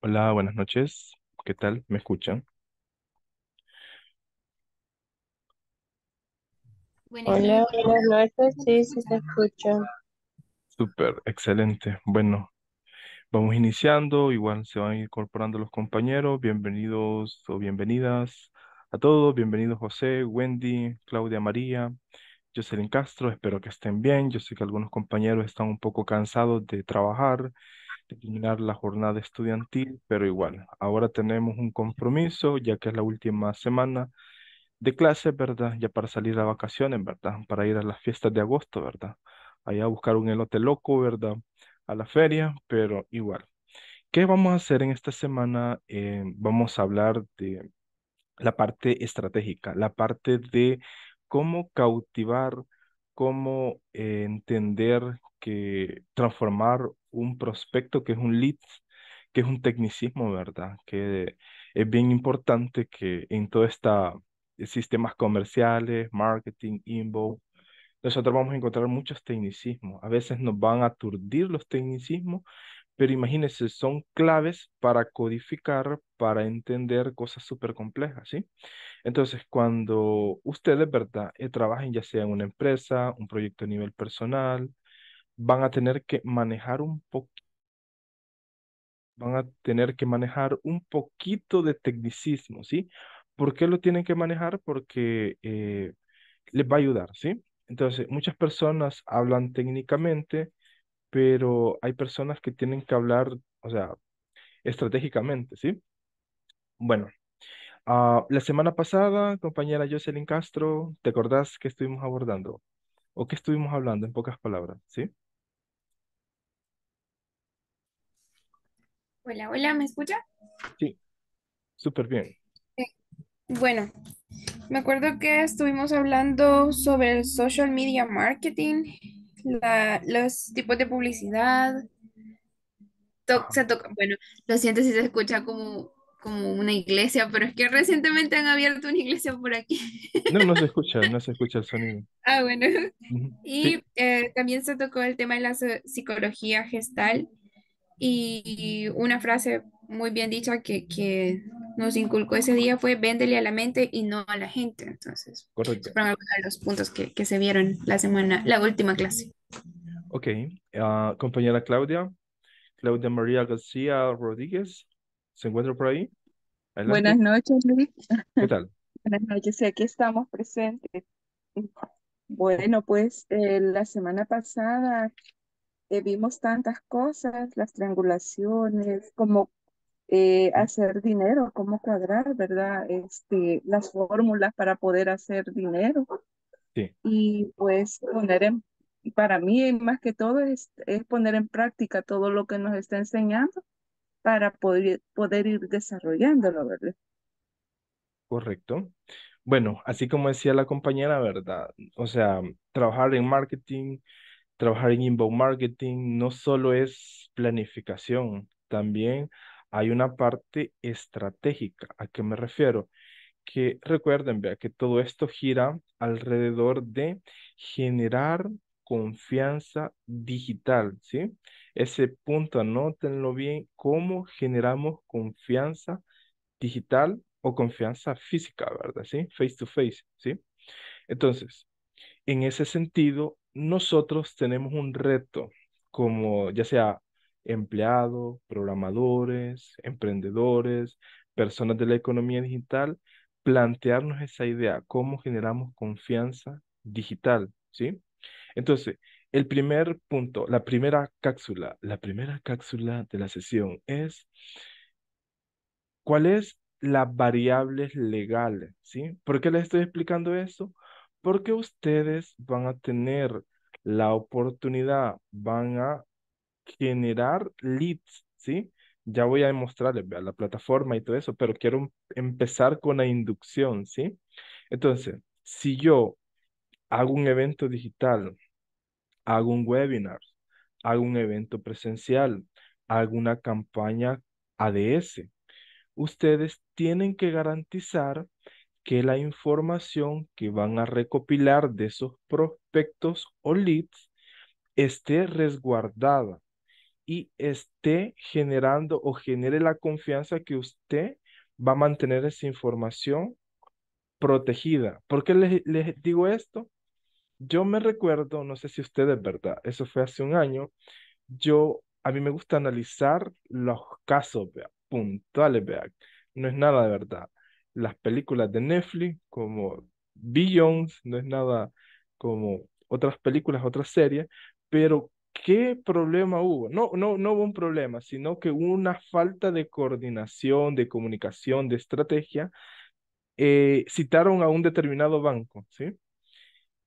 Hola, buenas noches. ¿Qué tal? ¿Me escuchan? Hola, buenas noches. Sí, sí se escucha. Súper, excelente. Bueno, vamos iniciando. Igual se van incorporando los compañeros. Bienvenidos o bienvenidas a todos. Bienvenidos José, Wendy, Claudia María, Jocelyn Castro. Espero que estén bien. Yo sé que algunos compañeros están un poco cansados de trabajar terminar la jornada estudiantil, pero igual, ahora tenemos un compromiso, ya que es la última semana de clase, ¿verdad? Ya para salir a vacaciones, ¿verdad? Para ir a las fiestas de agosto, ¿verdad? Allá a buscar un elote loco, ¿verdad? A la feria, pero igual. ¿Qué vamos a hacer en esta semana? Eh, vamos a hablar de la parte estratégica, la parte de cómo cautivar, cómo eh, entender que transformar un prospecto que es un lead, que es un tecnicismo, ¿verdad? Que es bien importante que en toda esta eh, sistemas comerciales, marketing, inbound, nosotros vamos a encontrar muchos tecnicismos. A veces nos van a aturdir los tecnicismos, pero imagínense, son claves para codificar, para entender cosas súper complejas, ¿sí? Entonces, cuando ustedes, ¿verdad?, eh, trabajen ya sea en una empresa, un proyecto a nivel personal, van a tener que manejar un poquito van a tener que manejar un poquito de tecnicismo, ¿sí? ¿Por qué lo tienen que manejar? Porque eh, les va a ayudar, ¿sí? Entonces, muchas personas hablan técnicamente, pero hay personas que tienen que hablar, o sea, estratégicamente, ¿sí? Bueno, ah, la semana pasada, compañera Jocelyn Castro, ¿te acordás que estuvimos abordando? ¿O que estuvimos hablando en pocas palabras, sí? Hola, ¿me escucha? Sí, súper bien. Bueno, me acuerdo que estuvimos hablando sobre el social media marketing, los tipos de publicidad. se toca, bueno, lo siento si se escucha como, como una iglesia, pero es que recientemente han abierto una iglesia por aquí. No, no se escucha, no se escucha el sonido. Ah, bueno. Y eh, también se tocó el tema de la psicología gestal y una frase muy bien dicha que, que nos inculcó ese día fue véndele a la mente y no a la gente. Entonces, Correcto. fueron algunos de los puntos que, que, se vieron la semana, la última clase. Ok, ah, compañera Claudia, Claudia María García Rodríguez, ¿se encuentra por ahí? Buenas noches, Luis. ¿Qué tal? Buenas noches, aquí estamos presentes. Bueno, pues eh, la semana pasada eh, vimos tantas cosas, las triangulaciones, cómo eh, hacer dinero, cómo cuadrar, ¿verdad? Este, las fórmulas para poder hacer dinero. Sí. Y pues poner en, para mí más que todo es, es, poner en práctica todo lo que nos está enseñando para poder, poder ir desarrollándolo, ¿verdad? Correcto. Bueno, así como decía la compañera, ¿verdad? O sea, trabajar en marketing, trabajar en inbound marketing no solo es planificación, también hay una parte estratégica. ¿A qué me refiero? Que recuerden, vea, que todo esto gira alrededor de generar confianza digital, ¿sí? Ese punto, anótenlo bien, cómo generamos confianza digital o confianza física, ¿verdad? ¿Sí? Face to face, ¿sí? Entonces, en ese sentido, nosotros tenemos un reto como ya sea empleados, programadores, emprendedores, personas de la economía digital, plantearnos esa idea, cómo generamos confianza digital, ¿sí? Entonces, el primer punto, la primera cápsula, la primera cápsula de la sesión es es las variables legales, ¿sí? ¿Por qué les estoy explicando esto? porque ustedes van a tener la oportunidad, van a generar leads, ¿sí? Ya voy a mostrarles la plataforma y todo eso, pero quiero empezar con la inducción, ¿sí? Entonces, si yo hago un evento digital, hago un webinar, hago un evento presencial, hago una campaña ADS, ustedes tienen que garantizar que la información que van a recopilar de esos prospectos o leads esté resguardada y esté generando o genere la confianza que usted va a mantener esa información protegida. ¿Por qué les, digo esto? Yo me recuerdo, no sé si usted es ¿verdad? Eso fue hace un año. Yo, a mí me gusta analizar los casos puntuales, No es nada de verdad las películas de Netflix, como Billions, no es nada como otras películas, otras series, pero ¿qué problema hubo? No, no, no hubo un problema, sino que hubo una falta de coordinación, de comunicación, de estrategia. Eh, citaron a un determinado banco, ¿sí?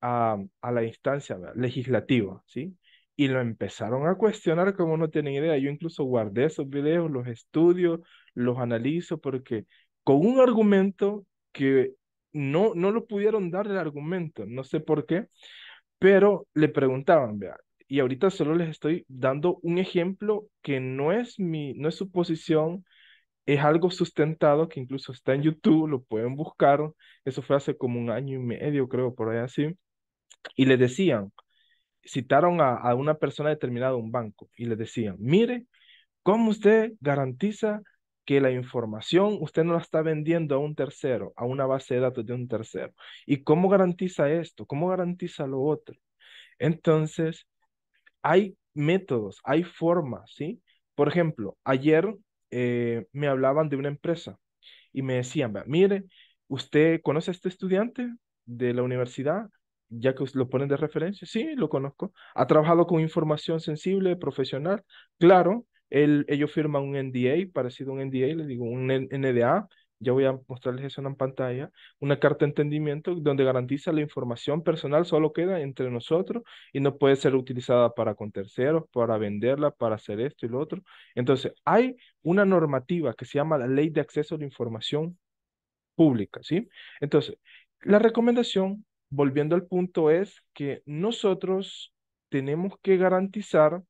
A, a la instancia legislativa, ¿sí? Y lo empezaron a cuestionar como no tienen idea. Yo incluso guardé esos videos, los estudio, los analizo, porque con un argumento que no, no lo pudieron dar el argumento, no sé por qué, pero le preguntaban, vea, y ahorita solo les estoy dando un ejemplo que no es mi, no es su posición, es algo sustentado que incluso está en YouTube, lo pueden buscar, eso fue hace como un año y medio, creo, por ahí así, y le decían, citaron a, una persona determinada un banco y le decían, mire, ¿cómo usted garantiza que la información usted no la está vendiendo a un tercero, a una base de datos de un tercero. ¿Y cómo garantiza esto? ¿Cómo garantiza lo otro? Entonces, hay métodos, hay formas, ¿sí? Por ejemplo, ayer eh, me hablaban de una empresa y me decían, mire, ¿usted conoce a este estudiante de la universidad? Ya que lo ponen de referencia, sí, lo conozco. ¿Ha trabajado con información sensible, profesional? Claro, ellos firman un NDA, parecido a un NDA, le digo, un NDA, ya voy a mostrarles eso en pantalla, una carta de entendimiento donde garantiza la información personal solo queda entre nosotros y no puede ser utilizada para con terceros, para venderla, para hacer esto y lo otro. Entonces, hay una normativa que se llama la Ley de Acceso a la Información Pública, ¿sí? Entonces, la recomendación, volviendo al punto, es que nosotros tenemos que garantizar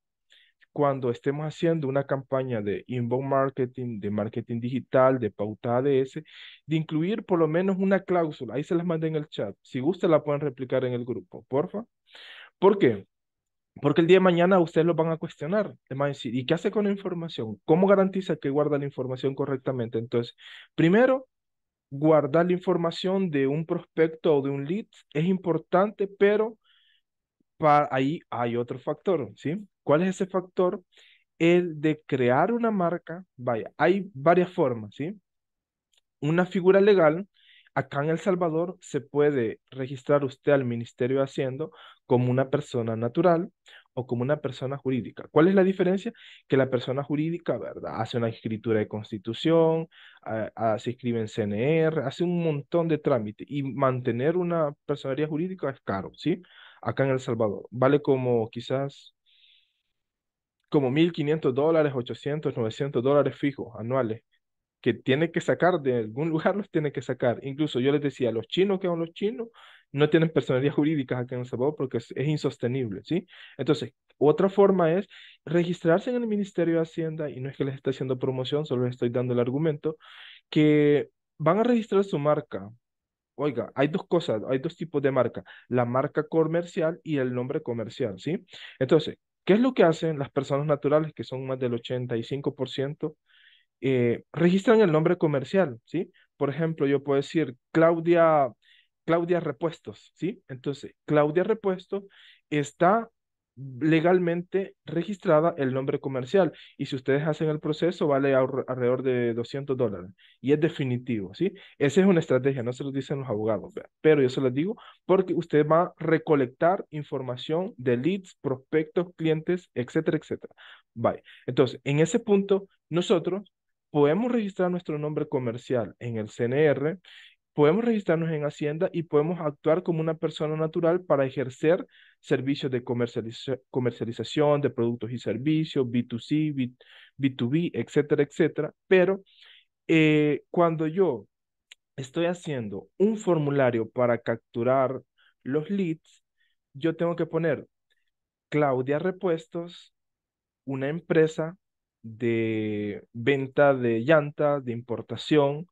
cuando estemos haciendo una campaña de inbound marketing, de marketing digital, de pauta ADS, de incluir por lo menos una cláusula. Ahí se las mandé en el chat. Si gusta, la pueden replicar en el grupo, porfa. ¿Por qué? Porque el día de mañana ustedes lo van a cuestionar. ¿y qué hace con la información? ¿Cómo garantiza que guarda la información correctamente? Entonces, primero, guardar la información de un prospecto o de un lead es importante, pero para ahí hay otro factor, ¿sí? ¿Cuál es ese factor? El de crear una marca. Vaya, hay varias formas, ¿sí? Una figura legal. Acá en El Salvador se puede registrar usted al Ministerio de Hacienda como una persona natural o como una persona jurídica. ¿Cuál es la diferencia? Que la persona jurídica, ¿verdad? Hace una escritura de constitución, se escribe en CNR, hace un montón de trámites y mantener una personería jurídica es caro, ¿sí? Acá en El Salvador. Vale como quizás como 1.500 dólares, 800, 900 dólares fijos anuales que tiene que sacar de algún lugar, los tiene que sacar. Incluso yo les decía, los chinos que son los chinos no tienen personalidad jurídica aquí en El Salvador porque es, insostenible, ¿sí? Entonces, otra forma es registrarse en el Ministerio de Hacienda, y no es que les esté haciendo promoción, solo les estoy dando el argumento, que van a registrar su marca. Oiga, hay dos cosas, hay dos tipos de marca, la marca comercial y el nombre comercial, ¿sí? Entonces, ¿Qué es lo que hacen las personas naturales, que son más del 85%? Eh, registran el nombre comercial, ¿sí? Por ejemplo, yo puedo decir Claudia, Claudia Repuestos, ¿sí? Entonces, Claudia Repuestos está legalmente registrada el nombre comercial y si ustedes hacen el proceso vale alrededor de 200 dólares y es definitivo, ¿sí? Esa es una estrategia, no se lo dicen los abogados, pero yo se lo digo porque usted va a recolectar información de leads, prospectos, clientes, etcétera, etcétera. Bye. Entonces, en ese punto, nosotros podemos registrar nuestro nombre comercial en el CNR podemos registrarnos en Hacienda y podemos actuar como una persona natural para ejercer servicios de comercialización de productos y servicios, B2C, B 2 b etcétera, etcétera. Pero eh, cuando yo estoy haciendo un formulario para capturar los leads, yo tengo que poner Claudia Repuestos, una empresa de venta de llantas, de importación,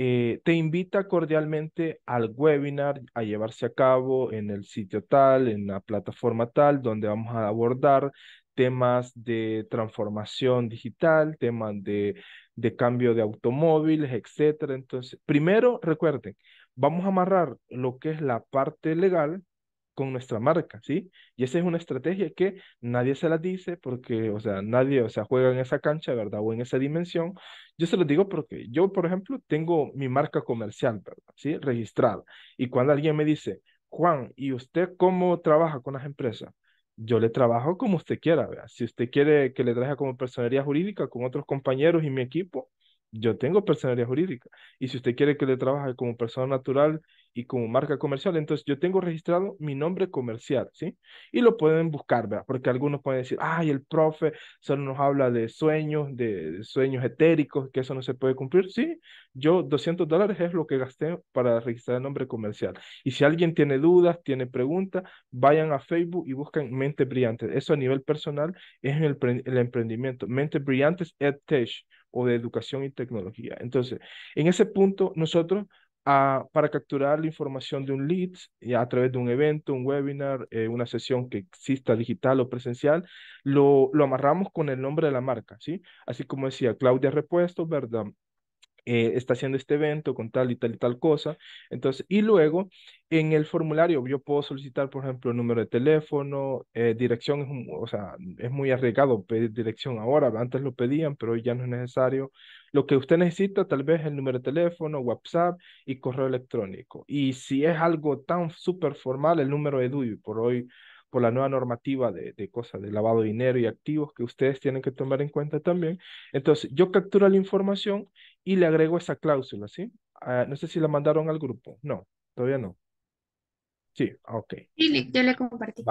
eh, te invita cordialmente al webinar a llevarse a cabo en el sitio tal, en la plataforma tal, donde vamos a abordar temas de transformación digital, temas de, de cambio de automóviles, etcétera. Entonces, primero, recuerden, vamos a amarrar lo que es la parte legal con nuestra marca, ¿sí? Y esa es una estrategia que nadie se la dice porque, o sea, nadie, o sea, juega en esa cancha, ¿verdad? O en esa dimensión. Yo se lo digo porque yo, por ejemplo, tengo mi marca comercial, ¿verdad? ¿Sí? Registrada. Y cuando alguien me dice, Juan, ¿y usted cómo trabaja con las empresas? yo le trabajo como usted quiera. ¿verdad? Si usted quiere que le traje como personería jurídica con otros compañeros y mi equipo, yo tengo personería jurídica. Y si usted quiere que le trabaje como persona natural y como marca comercial. Entonces, yo tengo registrado mi nombre comercial, ¿sí? Y lo pueden buscar, ¿verdad? Porque algunos pueden decir, ay, el profe solo nos habla de sueños, de, sueños etéricos, que eso no se puede cumplir. Sí, yo 200 dólares es lo que gasté para registrar el nombre comercial. Y si alguien tiene dudas, tiene preguntas, vayan a Facebook y busquen Mente Brillante. Eso a nivel personal es el, el emprendimiento. Brillante Brillantes EdTech o de educación y tecnología. Entonces, en ese punto, nosotros para capturar la información de un lead eh, a través de un evento, un webinar, eh, una sesión que exista digital o presencial, lo, amarramos con el nombre de la marca, ¿sí? Así como decía Claudia Repuesto, ¿verdad? Eh, está haciendo este evento con tal y tal y tal cosa. Entonces, y luego en el formulario yo puedo solicitar, por ejemplo, número de teléfono, eh, dirección, o sea, es muy arriesgado pedir dirección ahora, antes lo pedían, pero hoy ya no es necesario. Lo que usted necesita tal vez el número de teléfono, WhatsApp y correo electrónico. Y si es algo tan súper formal, el número de DUI, por hoy por la nueva normativa de, de cosas de lavado de dinero y activos que ustedes tienen que tomar en cuenta también. Entonces, yo capturo la información y le agrego esa cláusula, ¿sí? Ah, no sé si la mandaron al grupo. No, todavía no. Sí, ah, ok. Sí, yo le compartí.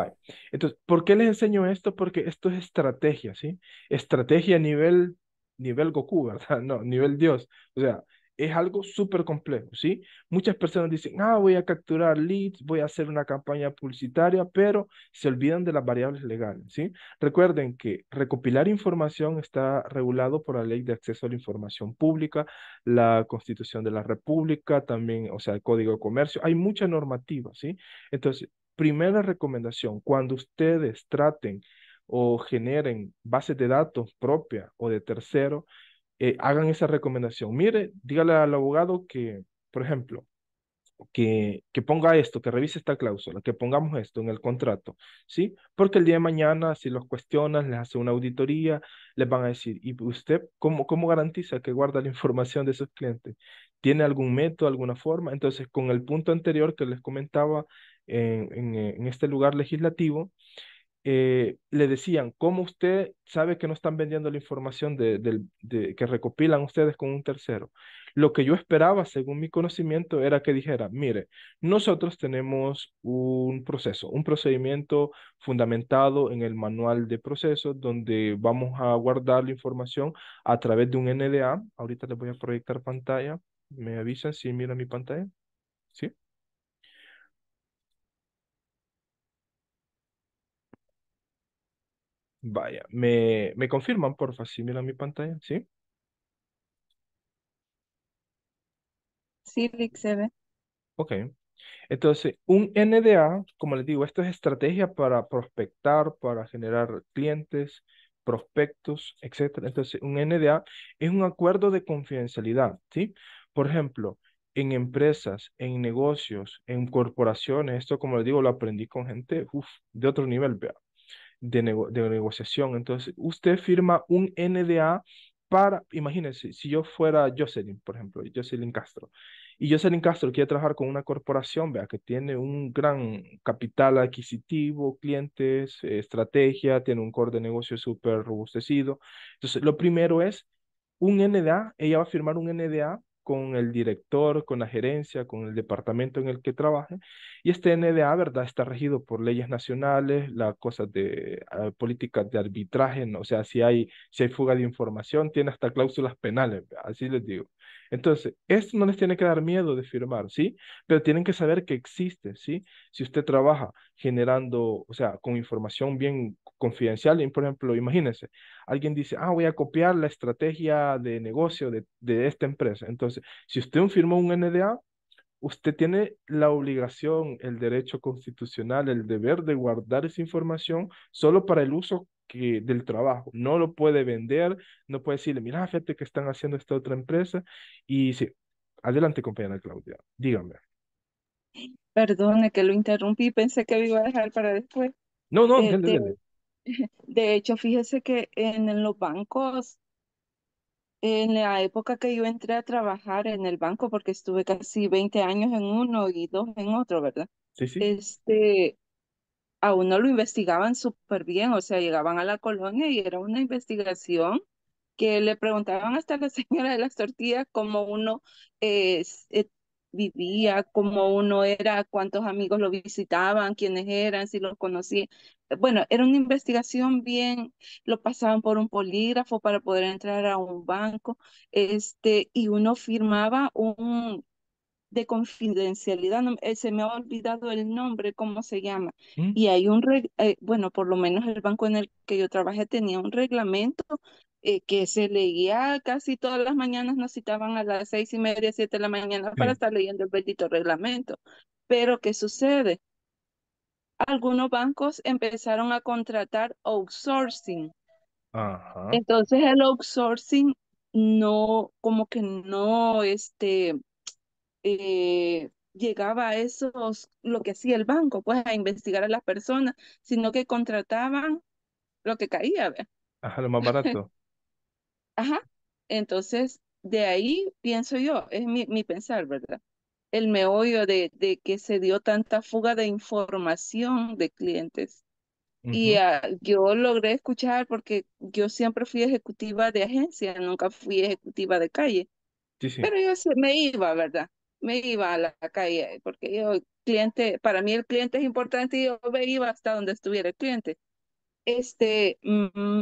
Entonces, ¿por qué les enseño esto? Porque esto es estrategia, ¿sí? Estrategia a nivel, nivel Goku, ¿verdad? No, nivel Dios. O sea, es algo súper complejo, ¿sí? Muchas personas dicen, ah, voy a capturar leads, voy a hacer una campaña publicitaria, pero se olvidan de las variables legales, ¿sí? Recuerden que recopilar información está regulado por la Ley de Acceso a la Información Pública, la Constitución de la República, también, o sea, el Código de Comercio, hay mucha normativa, ¿sí? Entonces, primera recomendación, cuando ustedes traten o generen bases de datos propia o de tercero, eh, hagan esa recomendación. Mire, dígale al abogado que, por ejemplo, que, que, ponga esto, que revise esta cláusula, que pongamos esto en el contrato, ¿sí? Porque el día de mañana, si los cuestionan, les hace una auditoría, les van a decir, ¿y usted cómo, cómo garantiza que guarda la información de sus clientes? ¿Tiene algún método, alguna forma? Entonces, con el punto anterior que les comentaba en, en eh, este lugar legislativo, eh, le decían, ¿cómo usted sabe que no están vendiendo la información de, que recopilan ustedes con un tercero? Lo que yo esperaba, según mi conocimiento, era que dijera, mire, nosotros tenemos un proceso, un procedimiento fundamentado en el manual de procesos, donde vamos a guardar la información a través de un NDA. Ahorita les voy a proyectar pantalla. ¿Me avisan si miran mi pantalla? ¿Sí? Vaya, ¿me, me confirman, favor, si miran mi pantalla? ¿Sí? Sí, se ve. Ok. Entonces, un NDA, como les digo, esto es estrategia para prospectar, para generar clientes, prospectos, etc. Entonces, un NDA es un acuerdo de confidencialidad, ¿sí? Por ejemplo, en empresas, en negocios, en corporaciones, esto como les digo, lo aprendí con gente de otro nivel, vea de, negociación. Entonces, usted firma un NDA para, imagínense, si yo fuera Jocelyn, por ejemplo, Jocelyn Castro, y Jocelyn Castro quiere trabajar con una corporación, vea, que tiene un gran capital adquisitivo, clientes, estrategia, tiene un core de negocio súper robustecido. Entonces, lo primero es un NDA, ella va a firmar un NDA con el director, con la gerencia, con el departamento en el que trabaje. Y este NDA, ¿verdad? Está regido por leyes nacionales, la cosa de ah, políticas de arbitraje, o sea, si hay, si hay fuga de información, tiene hasta cláusulas penales, así les digo. Entonces, esto no les tiene que dar miedo de firmar, ¿sí? Pero tienen que saber que existe, ¿sí? Si usted trabaja generando, o sea, con información bien confidencial, por ejemplo, imagínense, alguien dice, ah, voy a copiar la estrategia de negocio de, de esta empresa. Entonces, si usted firmó un NDA, usted tiene la obligación, el derecho constitucional, el deber de guardar esa información solo para el uso que, del trabajo. No lo puede vender, no puede decirle, mira, fíjate que están haciendo esta otra empresa. Y sí, adelante, compañera Claudia, dígame. Perdone que lo interrumpí, pensé que lo iba a dejar para después. No, no, eh, De, hecho, fíjese que en, los bancos, en la época que yo entré a trabajar en el banco, porque estuve casi 20 años en uno y dos en otro, ¿verdad? Sí, sí. Este, a uno lo investigaban súper bien, o sea, llegaban a la colonia y era una investigación que le preguntaban hasta la señora de las tortillas cómo uno eh, eh, vivía, cómo uno era, cuántos amigos lo visitaban, quiénes eran, si los conocía. Bueno, era una investigación bien, lo pasaban por un polígrafo para poder entrar a un banco, este, y uno firmaba un, de confidencialidad, eh, se me ha olvidado el nombre, cómo se llama. ¿Mm? Y hay un, eh, bueno, por lo menos el banco en el que yo trabajé tenía un reglamento eh, que se leía casi todas las mañanas, nos citaban a las seis y media, siete de la mañana para estar leyendo el bendito reglamento. Pero, ¿qué sucede? Algunos bancos empezaron a contratar outsourcing. Entonces el outsourcing no, como que no, este, eh, llegaba a esos, lo que hacía el banco, pues a investigar a las personas, sino que contrataban lo que caía, ¿verdad? Ajá, lo más barato. Ajá, entonces de ahí pienso yo, es mi, mi pensar, ¿verdad? El meollo de, de, que se dio tanta fuga de información de clientes. Y ah, yo logré escuchar porque yo siempre fui ejecutiva de agencia, nunca fui ejecutiva de calle. Sí, sí. Pero yo me iba, ¿verdad? me iba a la calle, porque yo, cliente, para mí el cliente es importante y yo me iba hasta donde estuviera el cliente. Este, mm,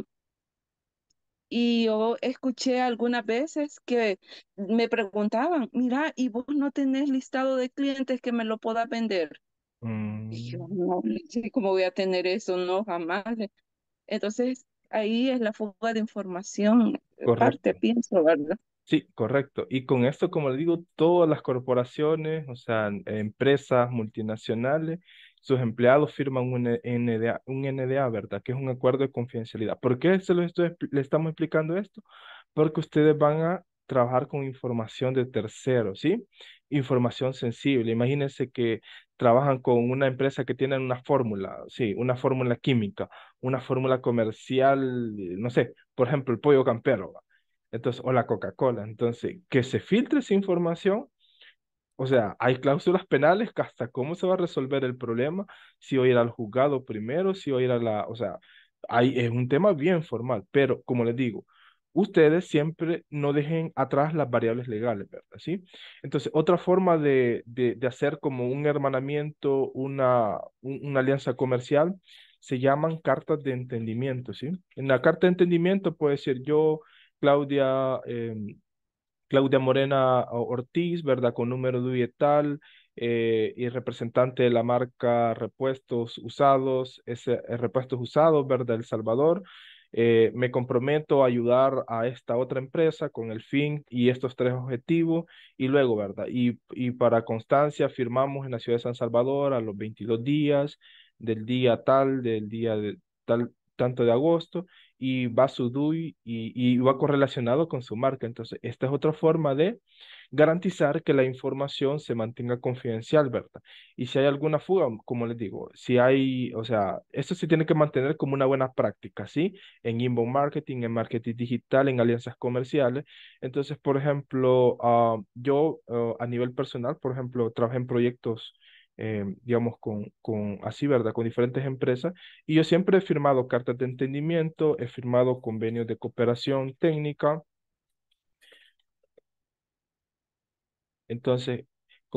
y yo escuché algunas veces que me preguntaban, mira, y vos no tenés listado de clientes que me lo pueda vender. Y yo, mm. no, ¿cómo voy a tener eso? No, jamás. Entonces, ahí es la fuga de información, eh, parte, pienso, ¿verdad? Sí, correcto. Y con esto, como le digo, todas las corporaciones, o sea, empresas multinacionales, sus empleados firman un e, NDA, un NDA, ¿verdad? Que es un acuerdo de confidencialidad. ¿Por qué se estoy, le estamos explicando esto? Porque ustedes van a trabajar con información de terceros, ¿sí? Información sensible. Imagínense que trabajan con una empresa que tiene una fórmula, sí, una fórmula química, una fórmula comercial, no sé, por ejemplo, el pollo campero. Entonces, o la Coca-Cola. Entonces, que se filtre esa información. O sea, hay cláusulas penales que hasta cómo se va a resolver el problema, si voy a ir al juzgado primero, si voy a ir a la, o sea, hay, es un tema bien formal, pero como les digo, ustedes siempre no dejen atrás las variables legales, ¿verdad? ¿Sí? Entonces, otra forma de, de, hacer como un hermanamiento, una, una alianza comercial, se llaman cartas de entendimiento, ¿sí? En la carta de entendimiento puede ser yo Claudia, em, Claudia Morena Ortiz, ¿verdad? Con número de tal, eh, y representante de la marca Repuestos Usados, ese, eh, Repuestos Usados, ¿verdad? El Salvador. Eh, me comprometo a ayudar a esta otra empresa con el fin y estos tres objetivos y luego, ¿verdad? Y, y para constancia firmamos en la ciudad de San Salvador a los 22 días del día tal, del día de, tal, tanto de agosto y va su DUI y, va correlacionado con su marca. Entonces, esta es otra forma de garantizar que la información se mantenga confidencial, ¿verdad? Y si hay alguna fuga, como les digo, si hay, o sea, esto se tiene que mantener como una buena práctica, ¿sí? En inbound marketing, en marketing digital, en alianzas comerciales. Entonces, por ejemplo, ah, yo ah, a nivel personal, por ejemplo, trabajé en proyectos Em, digamos, con, con, así, ¿verdad? Con diferentes empresas. Y yo siempre he firmado cartas de entendimiento, he firmado convenios de cooperación técnica. Entonces,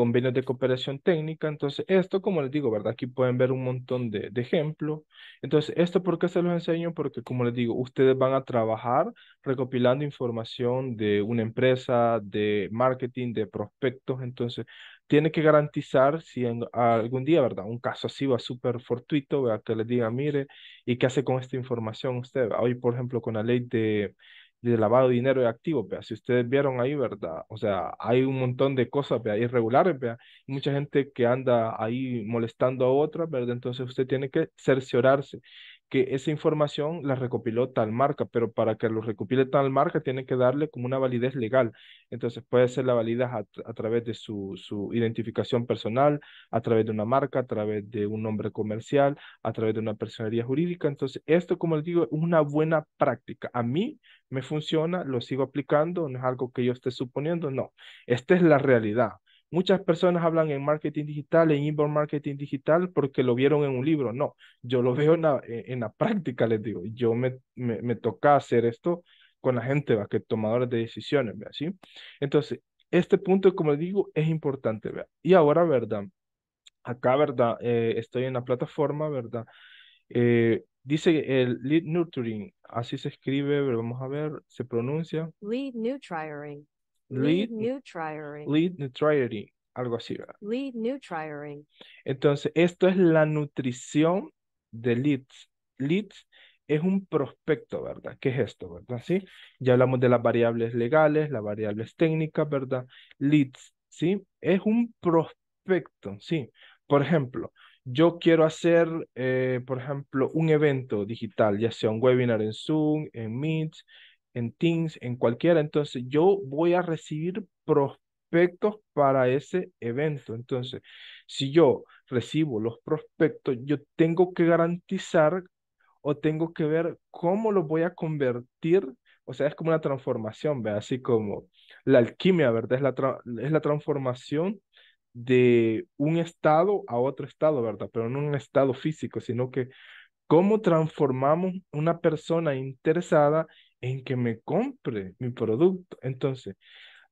convenios de cooperación técnica. Entonces, esto, como les digo, ¿verdad? Aquí pueden ver un montón de, de ejemplos. Entonces, ¿esto por qué se los enseño? Porque, como les digo, ustedes van a trabajar recopilando información de una empresa, de marketing, de prospectos. Entonces, tiene que garantizar si algún día, ¿verdad? Un caso así va súper fortuito, ¿verdad? Que les diga, mire, ¿y qué hace con esta información usted? Hoy, por ejemplo, con la ley de de lavado de dinero de activos, si ustedes vieron ahí, ¿verdad? O sea, hay un montón de cosas irregulares, ¿vea? mucha gente que anda ahí molestando a otras, ¿verdad? Entonces usted tiene que cerciorarse que esa información la recopiló tal marca, pero para que lo recopile tal marca tiene que darle como una validez legal. Entonces puede ser la validez a, través de su, identificación personal, a través de una marca, a través de un nombre comercial, a través de una personería jurídica. Entonces esto, como les digo, es una buena práctica. A mí me funciona, lo sigo aplicando, no es algo que yo esté suponiendo, no. Esta es la realidad. Muchas personas hablan en marketing digital, en inbound marketing digital, porque lo vieron en un libro. No, yo lo veo en la, práctica, les digo. Yo me, me, toca hacer esto con la gente, ¿va? que tomadores de decisiones, ¿Sí? Entonces, este punto, como les digo, es importante, ¿verdad? Y ahora, ¿verdad? Acá, ¿verdad? Eh, estoy en la plataforma, ¿verdad? Eh, dice el lead nurturing, así se escribe, pero vamos a ver, se pronuncia. Lead nurturing. Lead, Nutriering. Lead Nutriering, algo así, ¿verdad? Lead Nutriering. Entonces, esto es la nutrición de leads. Leads es un prospecto, ¿verdad? ¿Qué es esto, verdad? ¿Sí? Ya hablamos de las variables legales, las variables técnicas, ¿verdad? Leads, ¿sí? Es un prospecto, ¿sí? Por ejemplo, yo quiero hacer, eh, por ejemplo, un evento digital, ya sea un webinar en Zoom, en Meet, en Teams, en cualquiera. Entonces, yo voy a recibir prospectos para ese evento. Entonces, si yo recibo los prospectos, yo tengo que garantizar o tengo que ver cómo los voy a convertir. O sea, es como una transformación, ¿ve? Así como la alquimia, ¿verdad? Es la, es la transformación de un estado a otro estado, ¿verdad? Pero no un estado físico, sino que cómo transformamos una persona interesada en que me compre mi producto. Entonces,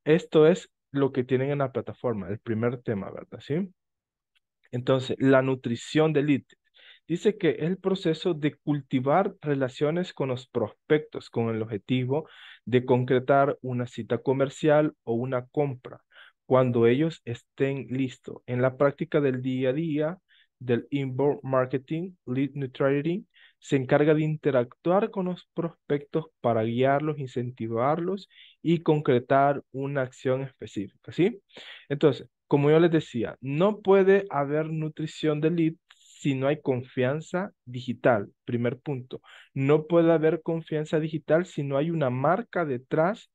esto es lo que tienen en la plataforma, el primer tema, ¿verdad? ¿Sí? Entonces, la nutrición del lead. Dice que es el proceso de cultivar relaciones con los prospectos con el objetivo de concretar una cita comercial o una compra cuando ellos estén listos. En la práctica del día a día del inbound marketing, lead nurturing se encarga de interactuar con los prospectos para guiarlos, incentivarlos y concretar una acción específica, ¿sí? Entonces, como yo les decía, no puede haber nutrición de lead si no hay confianza digital, primer punto. No puede haber confianza digital si no hay una marca detrás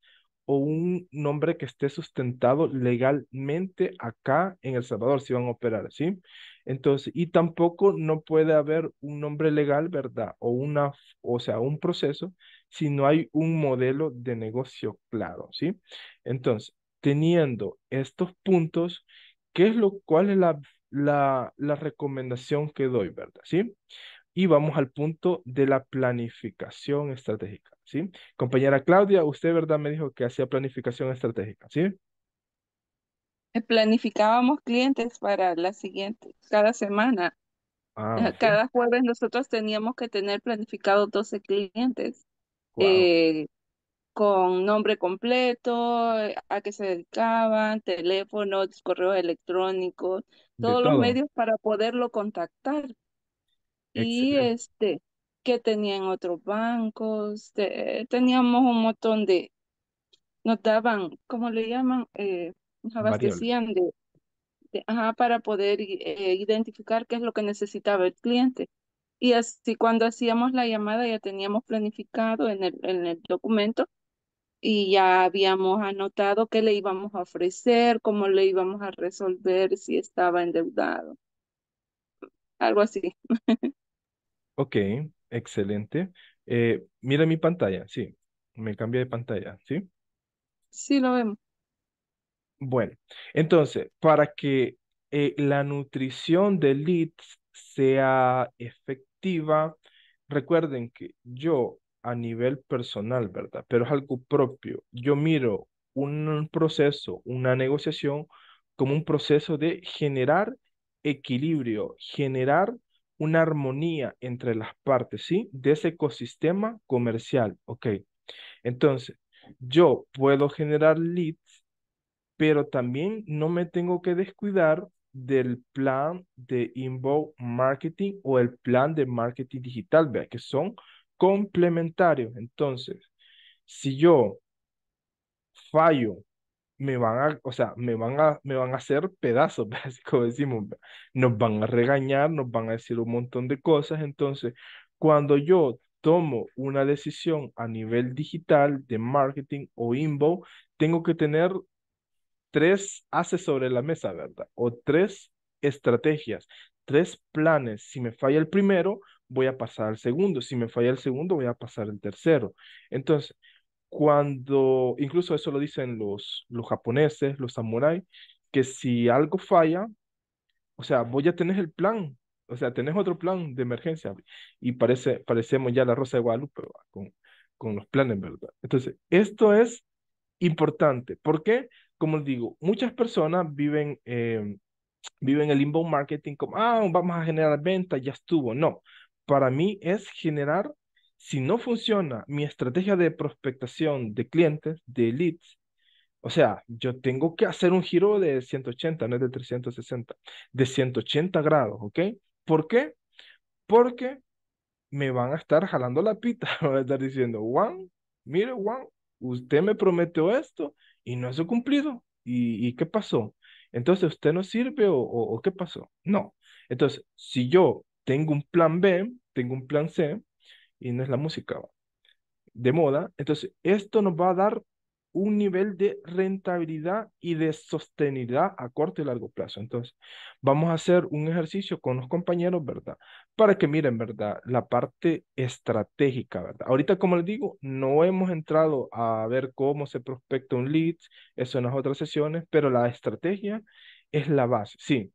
o un nombre que esté sustentado legalmente acá en El Salvador, si van a operar, ¿sí? Entonces, y tampoco no puede haber un nombre legal, ¿verdad? O una, o sea, un proceso, si no hay un modelo de negocio claro, ¿sí? Entonces, teniendo estos puntos, ¿qué es lo, cuál es la, la recomendación que doy, ¿verdad? ¿Sí? Y vamos al punto de la planificación estratégica. Compañera Claudia, usted, ¿verdad? Me dijo que hacía planificación estratégica, ¿sí? Eh, planificábamos clientes para la siguiente, cada semana. Ah, cada jueves nosotros teníamos que tener planificados 12 clientes. Eh, con nombre completo, eh, a qué se dedicaban, teléfono, correos electrónicos, todos los medios para poderlo contactar. Y este, que tenían otros bancos, teníamos un montón de, nos daban, ¿cómo le llaman? Eh, nos abastecían de, ajá, para poder eh, identificar qué es lo que necesitaba el cliente. Y así cuando hacíamos la llamada ya teníamos planificado en el, en el documento y ya habíamos anotado qué le íbamos a ofrecer, cómo le íbamos a resolver si estaba endeudado. Algo así. Ok, Excelente. Eh, mira mi pantalla, sí. Me cambia de pantalla, ¿sí? Sí, lo vemos. Bueno, entonces, para que eh, la nutrición de leads sea efectiva, recuerden que yo a nivel personal, ¿verdad? Pero es algo propio. Yo miro un proceso, una negociación, como un proceso de generar equilibrio, generar una armonía entre las partes, ¿sí? De ese ecosistema comercial, ¿ok? Entonces, yo puedo generar leads, pero también no me tengo que descuidar del plan de inbound marketing o el plan de marketing digital, vea que son complementarios. Entonces, si yo fallo me van a, o sea, me van a, me van a hacer pedazos, pues, así como decimos, pues, nos van a regañar, nos van a decir un montón de cosas, entonces, cuando yo tomo una decisión a nivel digital de marketing o inbound, tengo que tener tres haces sobre la mesa, ¿verdad? O tres estrategias, tres planes. Si me falla el primero, voy a pasar al segundo. Si me falla el segundo, voy a pasar al tercero. Entonces, cuando, incluso eso lo dicen los, los japoneses, los samuráis, que si algo falla, o sea, voy ya tenés el plan, o sea, tenés otro plan de emergencia y parece, parecemos ya la Rosa de Guadalupe con, con los planes, ¿verdad? Entonces, esto es importante. porque, Como les digo, muchas personas viven, em, viven el inbound marketing como, ah, vamos a generar ventas, ya estuvo. No, para mí es generar si no funciona mi estrategia de prospectación de clientes, de leads, o sea, yo tengo que hacer un giro de 180, no es de 360, de 180 grados, ¿ok? ¿Por qué? Porque me van a estar jalando la pita, me van a estar diciendo, Juan, mire Juan, usted me prometió esto y no se ha cumplido. ¿Y, qué pasó? Entonces, ¿usted no sirve o qué pasó? No. Entonces, si yo tengo un plan B, tengo un plan C, y no es la música de moda. Entonces, esto nos va a dar un nivel de rentabilidad y de sostenibilidad a corto y largo plazo. Entonces, vamos a hacer un ejercicio con los compañeros, ¿verdad? Para que miren, ¿verdad? La parte estratégica, ¿verdad? Ahorita, como les digo, no hemos entrado a ver cómo se prospecta un lead, eso en las otras sesiones, pero la estrategia es la base, sí.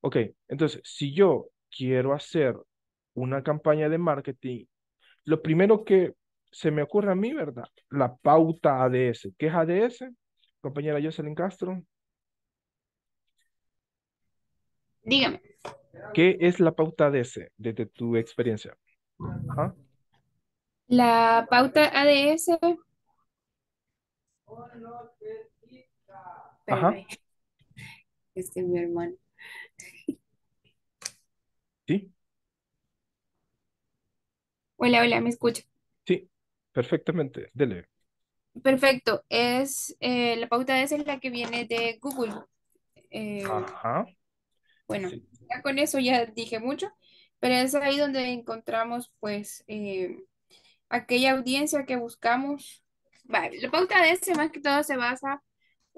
Ok, entonces, si yo quiero hacer una campaña de marketing lo primero que se me ocurre a mí, ¿verdad? La pauta ADS. ¿Qué es ADS? Compañera Jocelyn Castro. Dígame. ¿Qué es la pauta ADS desde tu experiencia? La pauta ADS. Ajá. Este es mi hermano. Sí. Hola, hola, ¿me escucha? Sí, perfectamente, dele. Perfecto, es eh, la pauta esa es la que viene de Google. Eh, Ajá. Bueno, ya con eso ya dije mucho, pero es ahí donde encontramos pues eh, aquella audiencia que buscamos. la pauta de ese más que todo se basa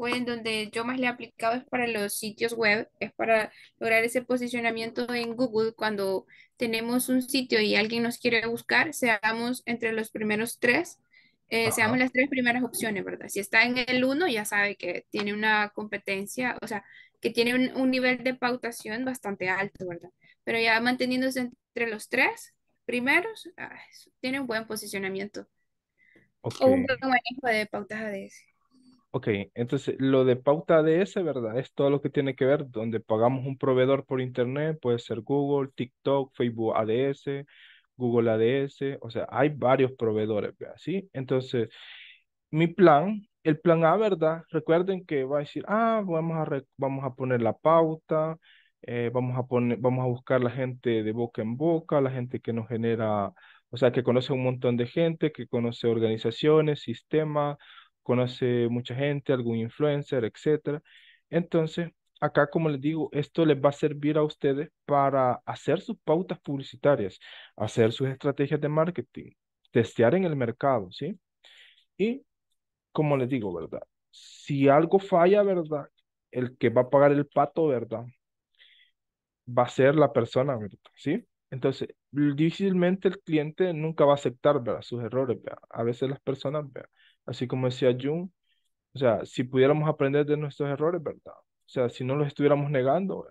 en donde yo más le he aplicado es para los sitios web, es para lograr ese posicionamiento en Google cuando tenemos un sitio y alguien nos quiere buscar, seamos entre los primeros tres, eh, seamos las tres primeras opciones, ¿verdad? Si está en el uno, ya sabe que tiene una competencia, o sea, que tiene un, nivel de pautación bastante alto, ¿verdad? Pero ya manteniéndose entre los tres primeros, ah, tiene un buen posicionamiento. O un buen de pautas ADS. Ok, entonces lo de pauta ADS, ¿verdad? Es todo lo que tiene que ver donde pagamos un proveedor por internet, puede ser Google, TikTok, Facebook ADS, Google ADS, o sea, hay varios proveedores, ¿sí? Entonces, mi plan, el plan A, ¿verdad? Recuerden que va a decir, ah, vamos a, vamos a poner la pauta, eh, vamos, a poner, vamos a buscar la gente de boca en boca, la gente que nos genera, o sea, que conoce un montón de gente, que conoce organizaciones, sistemas, conoce mucha gente, algún influencer, etc. Entonces, acá, como les digo, esto les va a servir a ustedes para hacer sus pautas publicitarias, hacer sus estrategias de marketing, testear en el mercado, ¿sí? Y, como les digo, ¿verdad? Si algo falla, ¿verdad? El que va a pagar el pato, ¿verdad? Va a ser la persona, ¿Sí? Entonces, difícilmente el cliente nunca va a aceptar ¿verdad? sus errores. ¿verdad? A veces las personas ¿verdad? así como decía Jung, o sea, si pudiéramos aprender de nuestros errores, ¿verdad? O sea, si no los estuviéramos negando,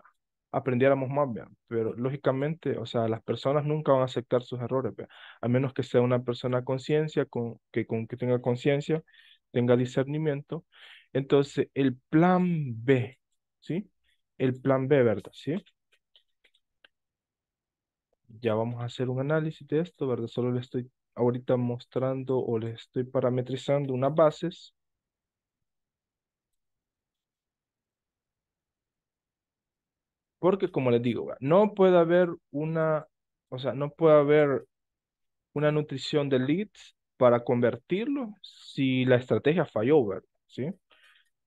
aprendiéramos más, ¿verdad? pero lógicamente, o sea, las personas nunca van a aceptar sus errores, ¿verdad? a menos que sea una persona conciencia, con, que, con, que tenga conciencia, tenga discernimiento. Entonces, el plan B, ¿sí? El plan B, ¿verdad? ¿Sí? Ya vamos a hacer un análisis de esto, ¿verdad? Solo le estoy ahorita mostrando o les estoy parametrizando unas bases. Porque como les digo, no puede haber una, o sea, no puede haber una nutrición de leads para convertirlo si la estrategia falló, ¿verdad? ¿Sí?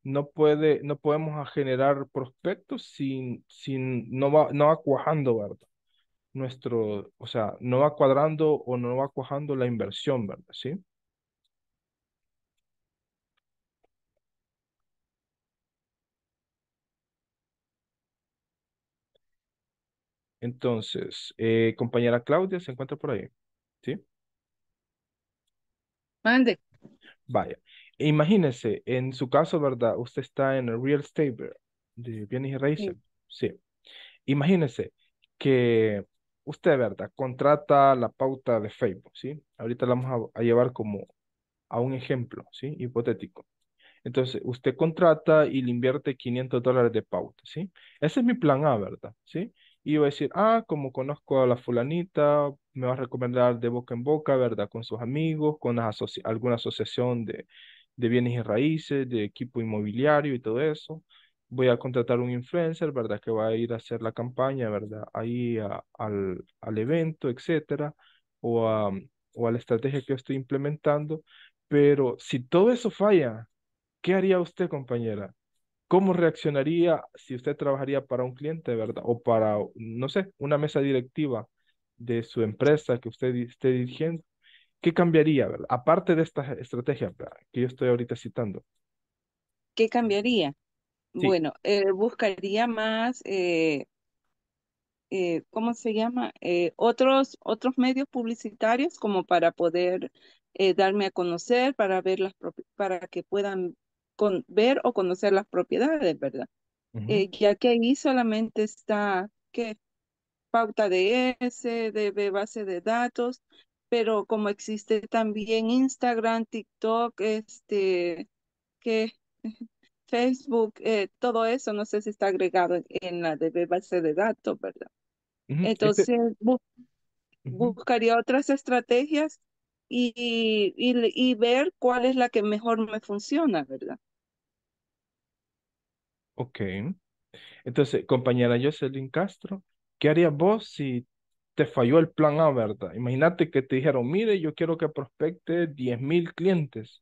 No, puede, no podemos generar prospectos sin, sin, no, va, no va cuajando, ¿verdad? nuestro, o sea, no va cuadrando o no va cuajando la inversión, ¿verdad? ¿Sí? Entonces, eh, compañera Claudia, ¿se encuentra por ahí? ¿Sí? Mande. Vaya. E imagínese, en su caso, ¿verdad? Usted está en el real estate de bienes y raíces. Sí. sí. que usted, ¿verdad? Contrata la pauta de Facebook, ¿sí? Ahorita la vamos a, llevar como a un ejemplo, ¿sí? Hipotético. Entonces, usted contrata y le invierte 500 dólares de pauta, ¿sí? Ese es mi plan A, ¿verdad? ¿Sí? Y va a decir, ah, como conozco a la fulanita, me va a recomendar de boca en boca, ¿verdad? Con sus amigos, con alguna asociación de, de bienes y raíces, de equipo inmobiliario y todo eso voy a contratar un influencer, ¿verdad? Que va a ir a hacer la campaña, ¿verdad? Ahí al, al, evento, etcétera, o a, la estrategia que yo estoy implementando. Pero si todo eso falla, ¿qué haría usted, compañera? ¿Cómo reaccionaría si usted trabajaría para un cliente, ¿verdad? O para, no sé, una mesa directiva de su empresa que usted esté dirigiendo. ¿Qué cambiaría, ¿verdad? Aparte de esta estrategias que yo estoy ahorita citando. ¿Qué cambiaría? Bueno, eh, buscaría más, eh, eh, ¿cómo se llama? otros, otros medios publicitarios como para poder darme a conocer, para ver las para que puedan ver o conocer las propiedades, ¿verdad? ya que ahí solamente está ¿qué? pauta de S, de base de datos, pero como existe también Instagram, TikTok, este, qué Facebook, eh, todo eso, no sé si está agregado en, la base de datos, ¿verdad? Este Entonces, buscaría otras estrategias y, y, ver cuál es la que mejor me funciona, ¿verdad? Ok. Entonces, compañera Jocelyn Castro, ¿qué harías vos si te falló el plan A, verdad? Imagínate que te dijeron, mire, yo quiero que prospecte 10.000 mil clientes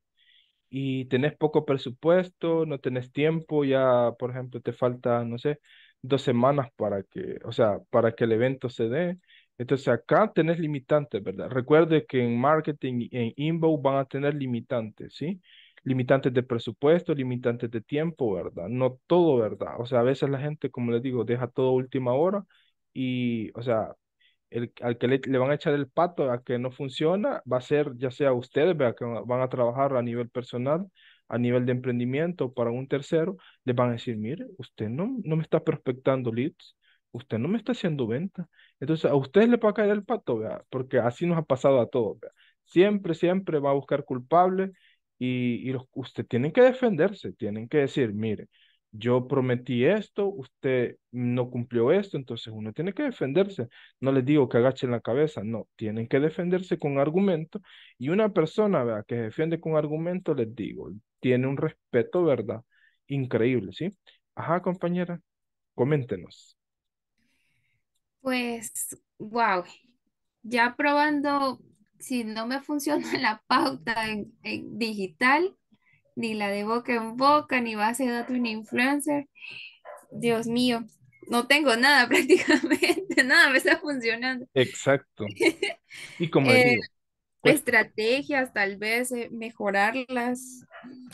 y tenés poco presupuesto, no tenés tiempo, ya, por ejemplo, te falta, no sé, dos semanas para que, o sea, para que el evento se dé. Entonces acá tenés limitantes, ¿verdad? Recuerde que en marketing y en inbound van a tener limitantes, ¿sí? Limitantes de presupuesto, limitantes de tiempo, ¿verdad? No todo, ¿verdad? O sea, a veces la gente, como les digo, deja todo a última hora y, o sea, al que le, van a echar el pato, a que no funciona, va a ser ya sea ustedes, vea que van a trabajar a nivel personal, a nivel de emprendimiento para un tercero, les van a decir, mire, usted no, no me está prospectando leads, usted no me está haciendo venta. Entonces, a ustedes les va a caer el pato, porque así nos ha pasado a todos. Siempre, siempre va a buscar culpable y, y usted tienen que defenderse, tienen que decir, mire, yo prometí esto, usted no cumplió esto, entonces uno tiene que defenderse. No les digo que agachen la cabeza, no, tienen que defenderse con argumento. Y una persona que defiende con argumento, les digo, tiene un respeto, ¿verdad? Increíble, ¿sí? Ajá, compañera, coméntenos. Pues, wow, ya probando, si no me funciona la pauta en digital, ni la de boca en boca, ni base de datos, ni influencer. Dios mío, no tengo nada prácticamente, nada me está funcionando. Exacto. Y como eh, pues estrategias, tal vez eh, mejorarlas.